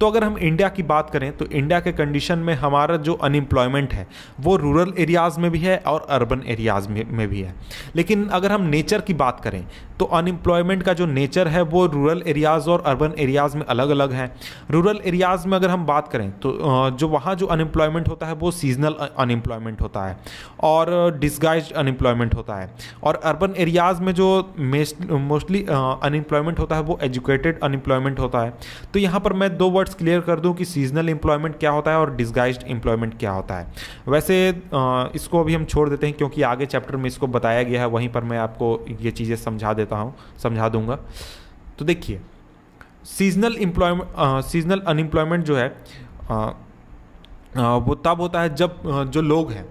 तो अगर हम इंडिया की बात करें तो इंडिया के कंडीशन में हमारा जो अनएम्प्लॉयमेंट है वो रूरल एरियाज़ में भी है और अर्बन एरियाज़ में, भी है लेकिन अगर हम नेचर की बात करें तो अनएम्प्लॉयमेंट का जो नेचर है वो रूरल एरियाज़ और अर्बन एरियाज़ में अलग अलग है रूरल एरियाज़ में अगर हम बात करें तो जो वहाँ जो अनएम्प्लॉयमेंट होता है वो सीजनल अनएम्प्लॉयमेंट होता है और डिस्गाइज अनएम्प्लॉयमेंट होता है और अर्बन एरियाज़ में जो मोस्टली अनएम्प्लॉयमेंट होता है वो एजुकेटेड अनएम्प्लॉयमेंट होता है तो यहाँ पर मैं दो वर्ड कॉन्सेप्ट्स क्लियर कर दूं कि सीजनल एम्प्लॉयमेंट क्या होता है और डिस्गाइज एम्प्लॉयमेंट क्या होता है वैसे इसको अभी हम छोड़ देते हैं क्योंकि आगे चैप्टर में इसको बताया गया है वहीं पर मैं आपको ये चीज़ें समझा देता हूँ समझा दूंगा तो देखिए सीजनल एम्प्लॉयमेंट सीजनल अनएम्प्लॉयमेंट जो है आ, आ, वो तब होता है जब जो लोग हैं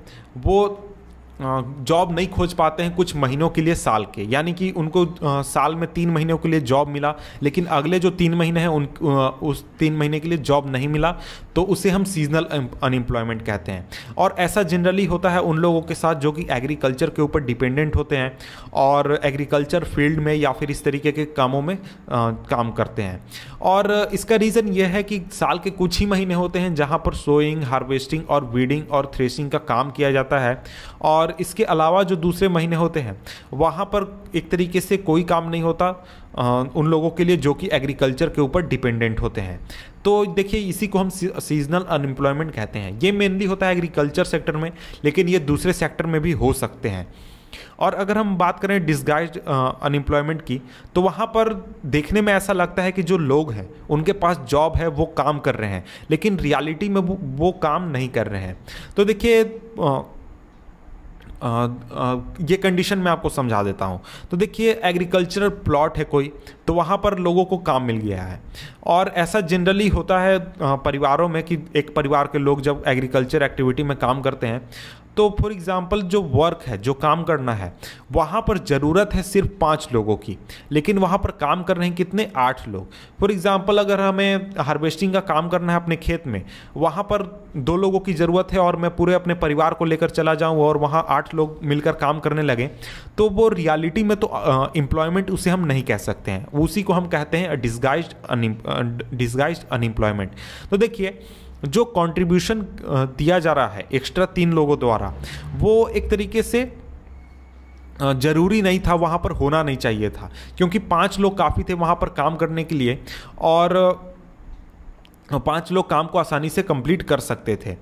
वो जॉब नहीं खोज पाते हैं कुछ महीनों के लिए साल के यानी कि उनको साल में तीन महीनों के लिए जॉब मिला लेकिन अगले जो तीन महीने हैं उन उस तीन महीने के लिए जॉब नहीं मिला तो उसे हम सीजनल अनएम्प्लॉयमेंट कहते हैं और ऐसा जनरली होता है उन लोगों के साथ जो कि एग्रीकल्चर के ऊपर डिपेंडेंट होते हैं और एग्रीकल्चर फील्ड में या फिर इस तरीके के कामों में आ, काम करते हैं और इसका रीज़न यह है कि साल के कुछ ही महीने होते हैं जहाँ पर सोइंग हार्वेस्टिंग और वीडिंग और थ्रेसिंग का काम किया जाता है और और इसके अलावा जो दूसरे महीने होते हैं वहाँ पर एक तरीके से कोई काम नहीं होता उन लोगों के लिए जो कि एग्रीकल्चर के ऊपर डिपेंडेंट होते हैं तो देखिए इसी को हम सीजनल अनएम्प्लॉयमेंट कहते हैं ये मेनली होता है एग्रीकल्चर सेक्टर में लेकिन ये दूसरे सेक्टर में भी हो सकते हैं और अगर हम बात करें डिस्गाइज अनएम्प्लॉयमेंट की तो वहाँ पर देखने में ऐसा लगता है कि जो लोग हैं उनके पास जॉब है वो काम कर रहे हैं लेकिन रियलिटी में वो, वो काम नहीं कर रहे हैं तो देखिए ये कंडीशन मैं आपको समझा देता हूँ तो देखिए एग्रीकल्चरल प्लॉट है कोई तो वहाँ पर लोगों को काम मिल गया है और ऐसा जनरली होता है परिवारों में कि एक परिवार के लोग जब एग्रीकल्चर एक्टिविटी में काम करते हैं तो फॉर एग्ज़ाम्पल जो वर्क है जो काम करना है वहाँ पर ज़रूरत है सिर्फ पाँच लोगों की लेकिन वहाँ पर काम कर रहे हैं कितने आठ लोग फॉर एग्ज़ाम्पल अगर हमें हार्वेस्टिंग का काम करना है अपने खेत में वहाँ पर दो लोगों की ज़रूरत है और मैं पूरे अपने परिवार को लेकर चला जाऊँ और वहाँ आठ लोग मिलकर काम करने लगे तो वो रियालिटी में तो एम्प्लॉयमेंट उसे हम नहीं कह सकते हैं उसी को हम कहते हैं डिस्गाइज डिस्गाइज अनएम्प्लॉयमेंट तो देखिए जो कंट्रीब्यूशन दिया जा रहा है एक्स्ट्रा तीन लोगों द्वारा वो एक तरीके से ज़रूरी नहीं था वहाँ पर होना नहीं चाहिए था क्योंकि पांच लोग काफ़ी थे वहाँ पर काम करने के लिए और पांच लोग काम को आसानी से कंप्लीट कर सकते थे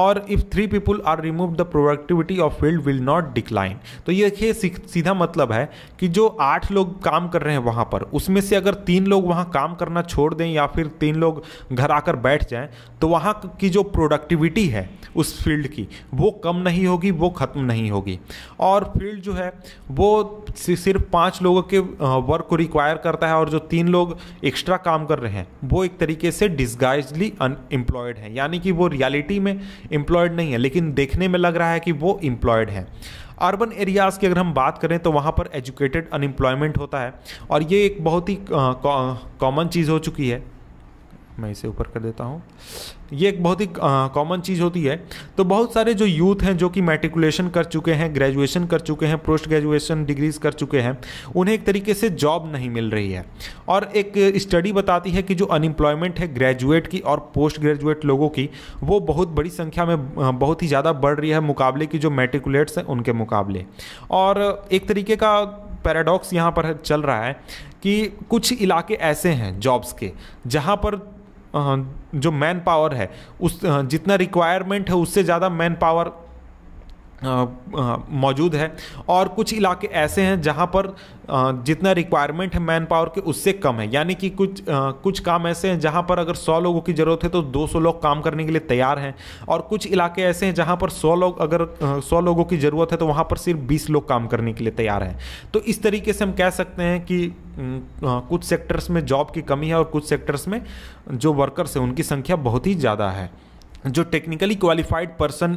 और if three people are remove the productivity of field will not decline तो ये देखिए सीधा मतलब है कि जो आठ लोग काम कर रहे हैं वहाँ पर उसमें से अगर तीन लोग वहाँ काम करना छोड़ दें या फिर तीन लोग घर आकर बैठ जाएं तो वहाँ की जो प्रोडक्टिविटी है उस फील्ड की वो कम नहीं होगी वो ख़त्म नहीं होगी और फील्ड जो है वो सिर्फ पाँच लोगों के वर्क को रिक्वायर करता है और जो तीन लोग एक्स्ट्रा काम कर रहे हैं वो एक तरीके से डिस्गार लार्जली अनएम्प्लॉयड हैं यानी कि वो रियलिटी में एम्प्लॉयड नहीं है लेकिन देखने में लग रहा है कि वो एम्प्लॉयड हैं अर्बन एरियाज़ की अगर हम बात करें तो वहाँ पर एजुकेटेड अनएम्प्लॉयमेंट होता है और ये एक बहुत ही कॉमन चीज़ हो चुकी है मैं इसे ऊपर कर देता हूँ ये एक बहुत ही कॉमन चीज़ होती है तो बहुत सारे जो यूथ हैं जो कि मेट्रिकुलेशन कर चुके हैं ग्रेजुएशन कर चुके हैं पोस्ट ग्रेजुएशन डिग्रीज कर चुके हैं उन्हें एक तरीके से जॉब नहीं मिल रही है और एक स्टडी बताती है कि जो अनएम्प्लॉयमेंट है ग्रेजुएट की और पोस्ट ग्रेजुएट लोगों की वो बहुत बड़ी संख्या में बहुत ही ज़्यादा बढ़ रही है मुकाबले की जो मेट्रिकुलेट्स हैं उनके मुकाबले और एक तरीके का पैराडॉक्स यहाँ पर चल रहा है कि कुछ इलाके ऐसे हैं जॉब्स के जहाँ पर जो मैन पावर है उस जितना रिक्वायरमेंट है उससे ज़्यादा मैन पावर मौजूद है और कुछ इलाके ऐसे हैं जहां पर जितना रिक्वायरमेंट है मैन पावर के उससे कम है यानी कि कुछ कुछ काम ऐसे हैं जहां पर अगर 100 लोगों की ज़रूरत है तो 200 लोग काम करने के लिए तैयार हैं और कुछ इलाके ऐसे हैं जहां पर 100 लोग अगर 100 लोगों की ज़रूरत है तो वहां पर सिर्फ बीस लोग काम करने के लिए तैयार हैं तो इस तरीके से हम कह सकते हैं कि कुछ सेक्टर्स में जॉब की कमी है और कुछ सेक्टर्स में जो वर्कर्स हैं उनकी संख्या बहुत ही ज़्यादा है जो टेक्निकली क्वालिफाइड पर्सन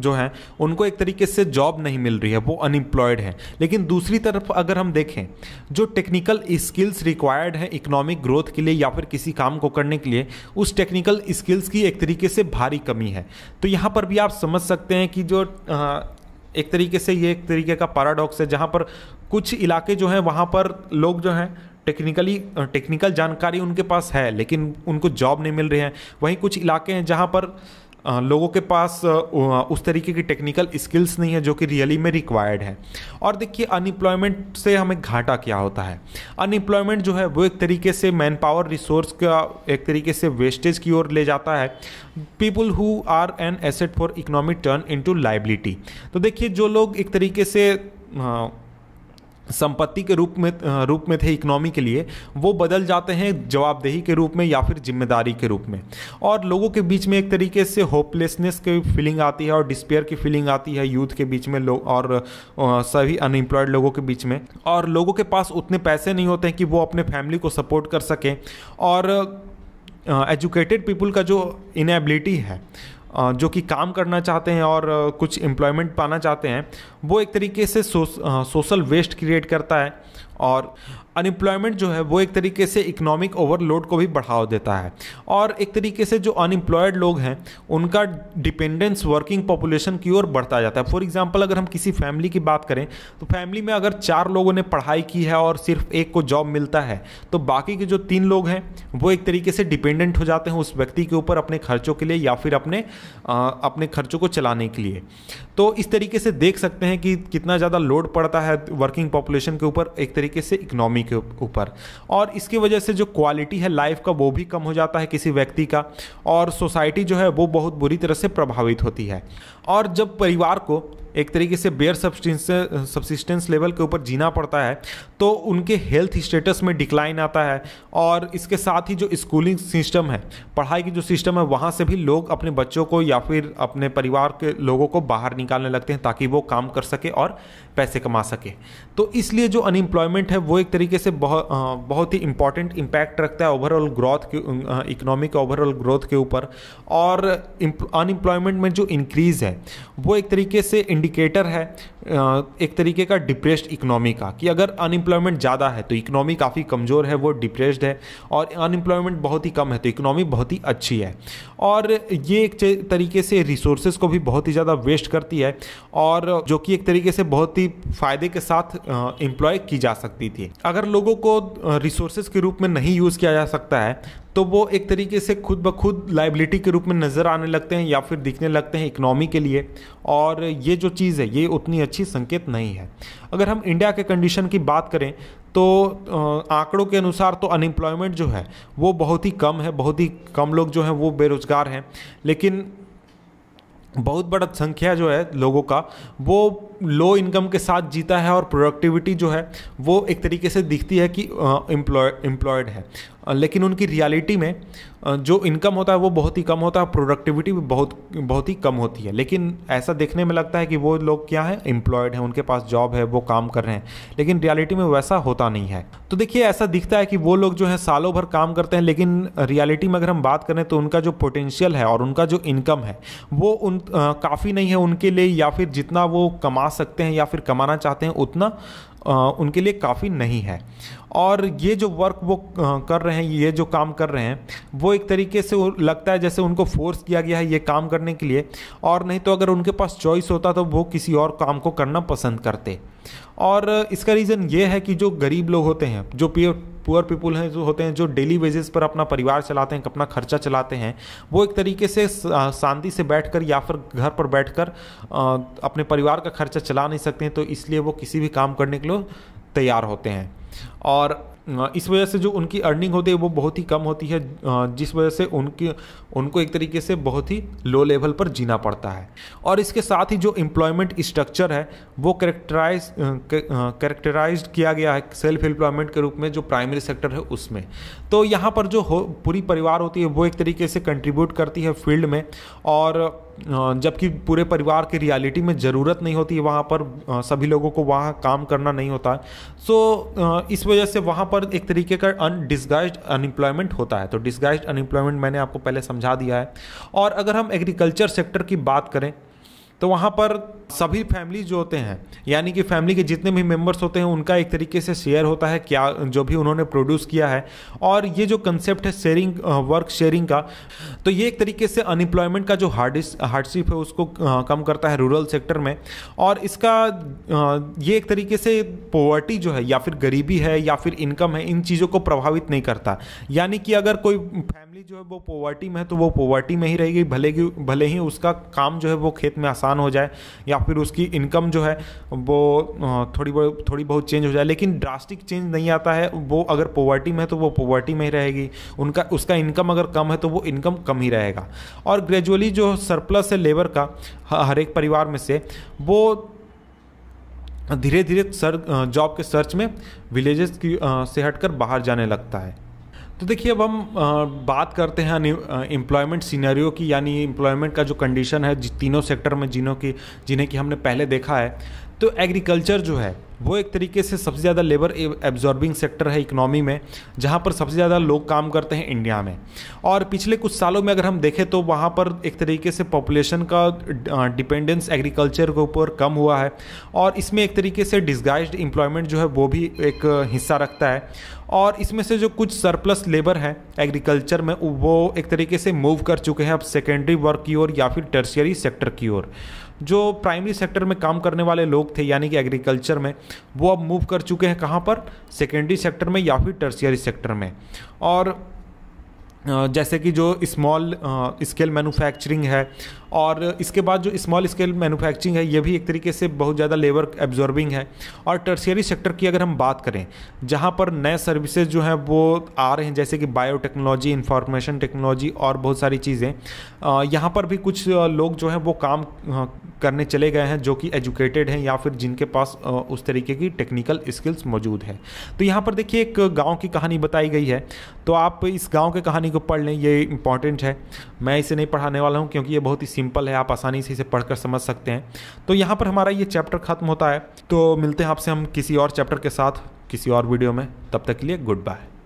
जो हैं उनको एक तरीके से जॉब नहीं मिल रही है वो अनएम्प्लॉयड हैं लेकिन दूसरी तरफ अगर हम देखें जो टेक्निकल स्किल्स रिक्वायर्ड हैं इकोनॉमिक ग्रोथ के लिए या फिर किसी काम को करने के लिए उस टेक्निकल स्किल्स की एक तरीके से भारी कमी है तो यहाँ पर भी आप समझ सकते हैं कि जो आ, एक तरीके से ये एक तरीके का पैराडॉक्स है जहाँ पर कुछ इलाके जो हैं वहाँ पर लोग जो हैं टेक्निकली टेक्निकल जानकारी उनके पास है लेकिन उनको जॉब नहीं मिल रही है वहीं कुछ इलाके हैं जहाँ पर लोगों के पास उस तरीके की टेक्निकल स्किल्स नहीं है जो कि रियली में रिक्वायर्ड है और देखिए अनएम्प्लॉयमेंट से हमें घाटा क्या होता है अनएम्प्लॉयमेंट जो है वो एक तरीके से मैन पावर रिसोर्स का एक तरीके से वेस्टेज की ओर ले जाता है people who are an asset for economic turn into तो देखिए जो लोग एक तरीके से संपत्ति के रूप में रूप में थे इकोनॉमी के लिए वो बदल जाते हैं जवाबदेही के रूप में या फिर जिम्मेदारी के रूप में और लोगों के बीच में एक तरीके से होपलेसनेस की फीलिंग आती है और डिस्पेयर की फीलिंग आती है यूथ के बीच में लोग और सभी अनएम्प्लॉयड लोगों के बीच में और लोगों के पास उतने पैसे नहीं होते हैं कि वो अपने फैमिली को सपोर्ट कर सकें और एजुकेटेड पीपल का जो इनएबिलिटी है जो कि काम करना चाहते हैं और कुछ एम्प्लॉयमेंट पाना चाहते हैं वो एक तरीके से सोशल वेस्ट क्रिएट करता है और अनएम्प्लॉयमेंट जो है वो एक तरीके से इकोनॉमिक ओवरलोड को भी बढ़ावा देता है और एक तरीके से जो अनएम्प्लॉयड लोग हैं उनका डिपेंडेंस वर्किंग पॉपुलेशन की ओर बढ़ता जाता है फॉर एग्जाम्पल अगर हम किसी फैमिली की बात करें तो फैमिली में अगर चार लोगों ने पढ़ाई की है और सिर्फ एक को जॉब मिलता है तो बाकी के जो तीन लोग हैं वो एक तरीके से डिपेंडेंट हो जाते हैं उस व्यक्ति के ऊपर अपने खर्चों के लिए या फिर अपने आ, अपने खर्चों को चलाने के लिए तो इस तरीके से देख सकते हैं कि कितना ज़्यादा लोड पड़ता है वर्किंग पॉपुलेशन के ऊपर एक तरीके से इकनॉमी के ऊपर और इसकी वजह से जो क्वालिटी है लाइफ का वो भी कम हो जाता है किसी व्यक्ति का और सोसाइटी जो है वो बहुत बुरी तरह से प्रभावित होती है और जब परिवार को एक तरीके से बेयर सब्सटेंस सब्सिस्टेंस लेवल के ऊपर जीना पड़ता है तो उनके हेल्थ स्टेटस में डिक्लाइन आता है और इसके साथ ही जो स्कूलिंग सिस्टम है पढ़ाई की जो सिस्टम है वहाँ से भी लोग अपने बच्चों को या फिर अपने परिवार के लोगों को बाहर निकालने लगते हैं ताकि वो काम कर सके और पैसे कमा सके तो इसलिए जो अनएम्प्लॉयमेंट है वो एक तरीके से बहुत बहुत ही इंपॉर्टेंट इम्पैक्ट रखता है ओवरऑल ग्रोथ के इकोनॉमिक ओवरऑल ग्रोथ के ऊपर और अनएम्प्लॉयमेंट में जो इंक्रीज़ है वो एक तरीके से इंडिकेटर है एक तरीके का डिप्रेस्ड इकनॉमी का कि अगर अनएम्प्लॉयमेंट ज़्यादा है तो इकनॉमी काफ़ी कमज़ोर है वो डिप्रेस्ड है और अनएम्प्लॉयमेंट बहुत ही कम है तो इकनॉमी बहुत ही अच्छी है और ये एक तरीके से रिसोर्सेज को भी बहुत ही ज़्यादा वेस्ट करती है और जो कि एक तरीके से बहुत ही फ़ायदे के साथ एम्प्लॉय की जा सकती थी अगर लोगों को रिसोर्सेज के रूप में नहीं यूज़ किया जा सकता है तो वो एक तरीके से खुद ब खुद लाइबिलिटी के रूप में नज़र आने लगते हैं या फिर दिखने लगते हैं इकनॉमी के लिए और ये जो चीज़ है ये उतनी अच्छी संकेत नहीं है अगर हम इंडिया के कंडीशन की बात करें तो आंकड़ों के अनुसार तो अनएम्प्लॉयमेंट जो है वो बहुत ही कम है बहुत ही कम लोग जो हैं वो बेरोज़गार हैं लेकिन बहुत बड़ा संख्या जो है लोगों का वो लो इनकम के साथ जीता है और प्रोडक्टिविटी जो है वो एक तरीके से दिखती है कि एम्प्लॉय एम्प्लॉयड है लेकिन उनकी रियलिटी में जो इनकम होता है वो बहुत ही कम होता है प्रोडक्टिविटी भी बहुत बहुत ही कम होती है लेकिन ऐसा देखने में लगता है कि वो लोग क्या है एम्प्लॉयड हैं उनके पास जॉब है वो काम कर रहे हैं लेकिन रियलिटी में वैसा होता नहीं है तो देखिए ऐसा दिखता है कि वो लोग जो है सालों भर काम करते हैं लेकिन रियलिटी में अगर हम बात करें तो उनका जो पोटेंशियल है और उनका जो इनकम है वो उन काफ़ी नहीं है उनके लिए या फिर जितना वो कमा सकते हैं या फिर कमाना चाहते हैं उतना उनके लिए काफ़ी नहीं है और ये जो वर्क वो कर रहे हैं ये जो काम कर रहे हैं वो एक तरीके से लगता है जैसे उनको फोर्स किया गया है ये काम करने के लिए और नहीं तो अगर उनके पास चॉइस होता तो वो किसी और काम को करना पसंद करते और इसका रीज़न ये है कि जो गरीब लोग होते हैं जो पियर पुअर पीपुल हैं जो होते हैं जो डेली बेसिस पर अपना परिवार चलाते हैं अपना खर्चा चलाते हैं वो एक तरीके से शांति से बैठकर या फिर घर पर बैठकर अपने परिवार का खर्चा चला नहीं सकते हैं तो इसलिए वो किसी भी काम करने के लिए तैयार होते हैं और इस वजह से जो उनकी अर्निंग होती है वो बहुत ही कम होती है जिस वजह से उनकी उनको एक तरीके से बहुत ही लो लेवल पर जीना पड़ता है और इसके साथ ही जो एम्प्लॉयमेंट स्ट्रक्चर है वो करेक्टराइज करेक्टराइज किया गया है सेल्फ एम्प्लॉयमेंट के रूप में जो प्राइमरी सेक्टर है उसमें तो यहाँ पर जो हो पूरी परिवार होती है वो एक तरीके से कंट्रीब्यूट करती है फील्ड में और जबकि पूरे परिवार की रियलिटी में ज़रूरत नहीं होती वहाँ पर सभी लोगों को वहाँ काम करना नहीं होता सो इस वजह से वहाँ पर एक तरीके का अनडिसगाइज अनएम्प्लॉयमेंट होता है तो डिसगाइज अनएम्प्लॉयमेंट मैंने आपको पहले समझा दिया है और अगर हम एग्रीकल्चर सेक्टर की बात करें तो वहाँ पर सभी फैमिली जो होते हैं यानी कि फैमिली के जितने भी मेंबर्स होते हैं उनका एक तरीके से शेयर होता है क्या जो भी उन्होंने प्रोड्यूस किया है और ये जो कंसेप्ट है शेयरिंग वर्क शेयरिंग का तो ये एक तरीके से अनएम्प्लॉयमेंट का जो हार्डिस हार्डशिप है उसको कम करता है रूरल सेक्टर में और इसका ये एक तरीके से पोवर्टी जो है या फिर गरीबी है या फिर इनकम है इन चीज़ों को प्रभावित नहीं करता यानी कि अगर कोई फैमिली फैमिली जो है वो पोवर्टी में है तो वो पोवर्टी में ही रहेगी भले की भले ही उसका काम जो है वो खेत में आसान हो जाए या फिर उसकी इनकम जो है वो थोड़ी बहुत थोड़ी बहुत चेंज हो जाए लेकिन ड्रास्टिक चेंज नहीं आता है वो अगर पोवर्टी में है तो वो पोवर्टी में ही रहेगी उनका उसका इनकम अगर कम है तो वो इनकम कम ही रहेगा और ग्रेजुअली जो सरप्लस है लेबर का हर एक परिवार में से वो धीरे धीरे सर जॉब के सर्च में विलेजेस की से हटकर बाहर जाने लगता है तो देखिए अब हम बात करते हैं एम्प्लॉयमेंट सीनरियो की यानी एम्प्लॉयमेंट का जो कंडीशन है तीनों सेक्टर में जिन्हों की जिन्हें कि हमने पहले देखा है तो एग्रीकल्चर जो है वो एक तरीके से सबसे ज़्यादा लेबर एब्जॉर्बिंग सेक्टर है इकनॉमी में जहाँ पर सबसे ज़्यादा लोग काम करते हैं इंडिया में और पिछले कुछ सालों में अगर हम देखें तो वहाँ पर एक तरीके से पॉपुलेशन का डिपेंडेंस एग्रीकल्चर के ऊपर कम हुआ है और इसमें एक तरीके से डिस्गाइज एम्प्लॉयमेंट जो है वो भी एक हिस्सा रखता है और इसमें से जो कुछ सरप्लस लेबर है एग्रीकल्चर में वो एक तरीके से मूव कर चुके हैं अब सेकेंडरी वर्क की ओर या फिर टर्सियरी सेक्टर की ओर जो प्राइमरी सेक्टर में काम करने वाले लोग थे यानी कि एग्रीकल्चर में वो अब मूव कर चुके हैं कहाँ पर सेकेंडरी सेक्टर में या फिर टर्सियरी सेक्टर में और जैसे कि जो स्मॉल स्केल मैन्युफैक्चरिंग है और इसके बाद जो स्मॉल स्केल मैन्युफैक्चरिंग है ये भी एक तरीके से बहुत ज़्यादा लेबर एब्जॉर्बिंग है और टर्सियरी सेक्टर की अगर हम बात करें जहाँ पर नए सर्विसेज जो हैं वो आ रहे हैं जैसे कि बायोटेक्नोलॉजी इंफॉर्मेशन टेक्नोलॉजी और बहुत सारी चीज़ें यहाँ पर भी कुछ लोग जो हैं वो काम करने चले गए हैं जो कि एजुकेटेड हैं या फिर जिनके पास उस तरीके की टेक्निकल स्किल्स मौजूद है तो यहाँ पर देखिए एक गाँव की कहानी बताई गई है तो आप इस गाँव की कहानी को पढ़ लें ये इंपॉर्टेंट है मैं इसे नहीं पढ़ाने वाला हूँ क्योंकि ये बहुत ही सिंपल है आप आसानी से इसे पढ़कर समझ सकते हैं तो यहाँ पर हमारा ये चैप्टर खत्म होता है तो मिलते हैं आपसे हम किसी और चैप्टर के साथ किसी और वीडियो में तब तक के लिए गुड बाय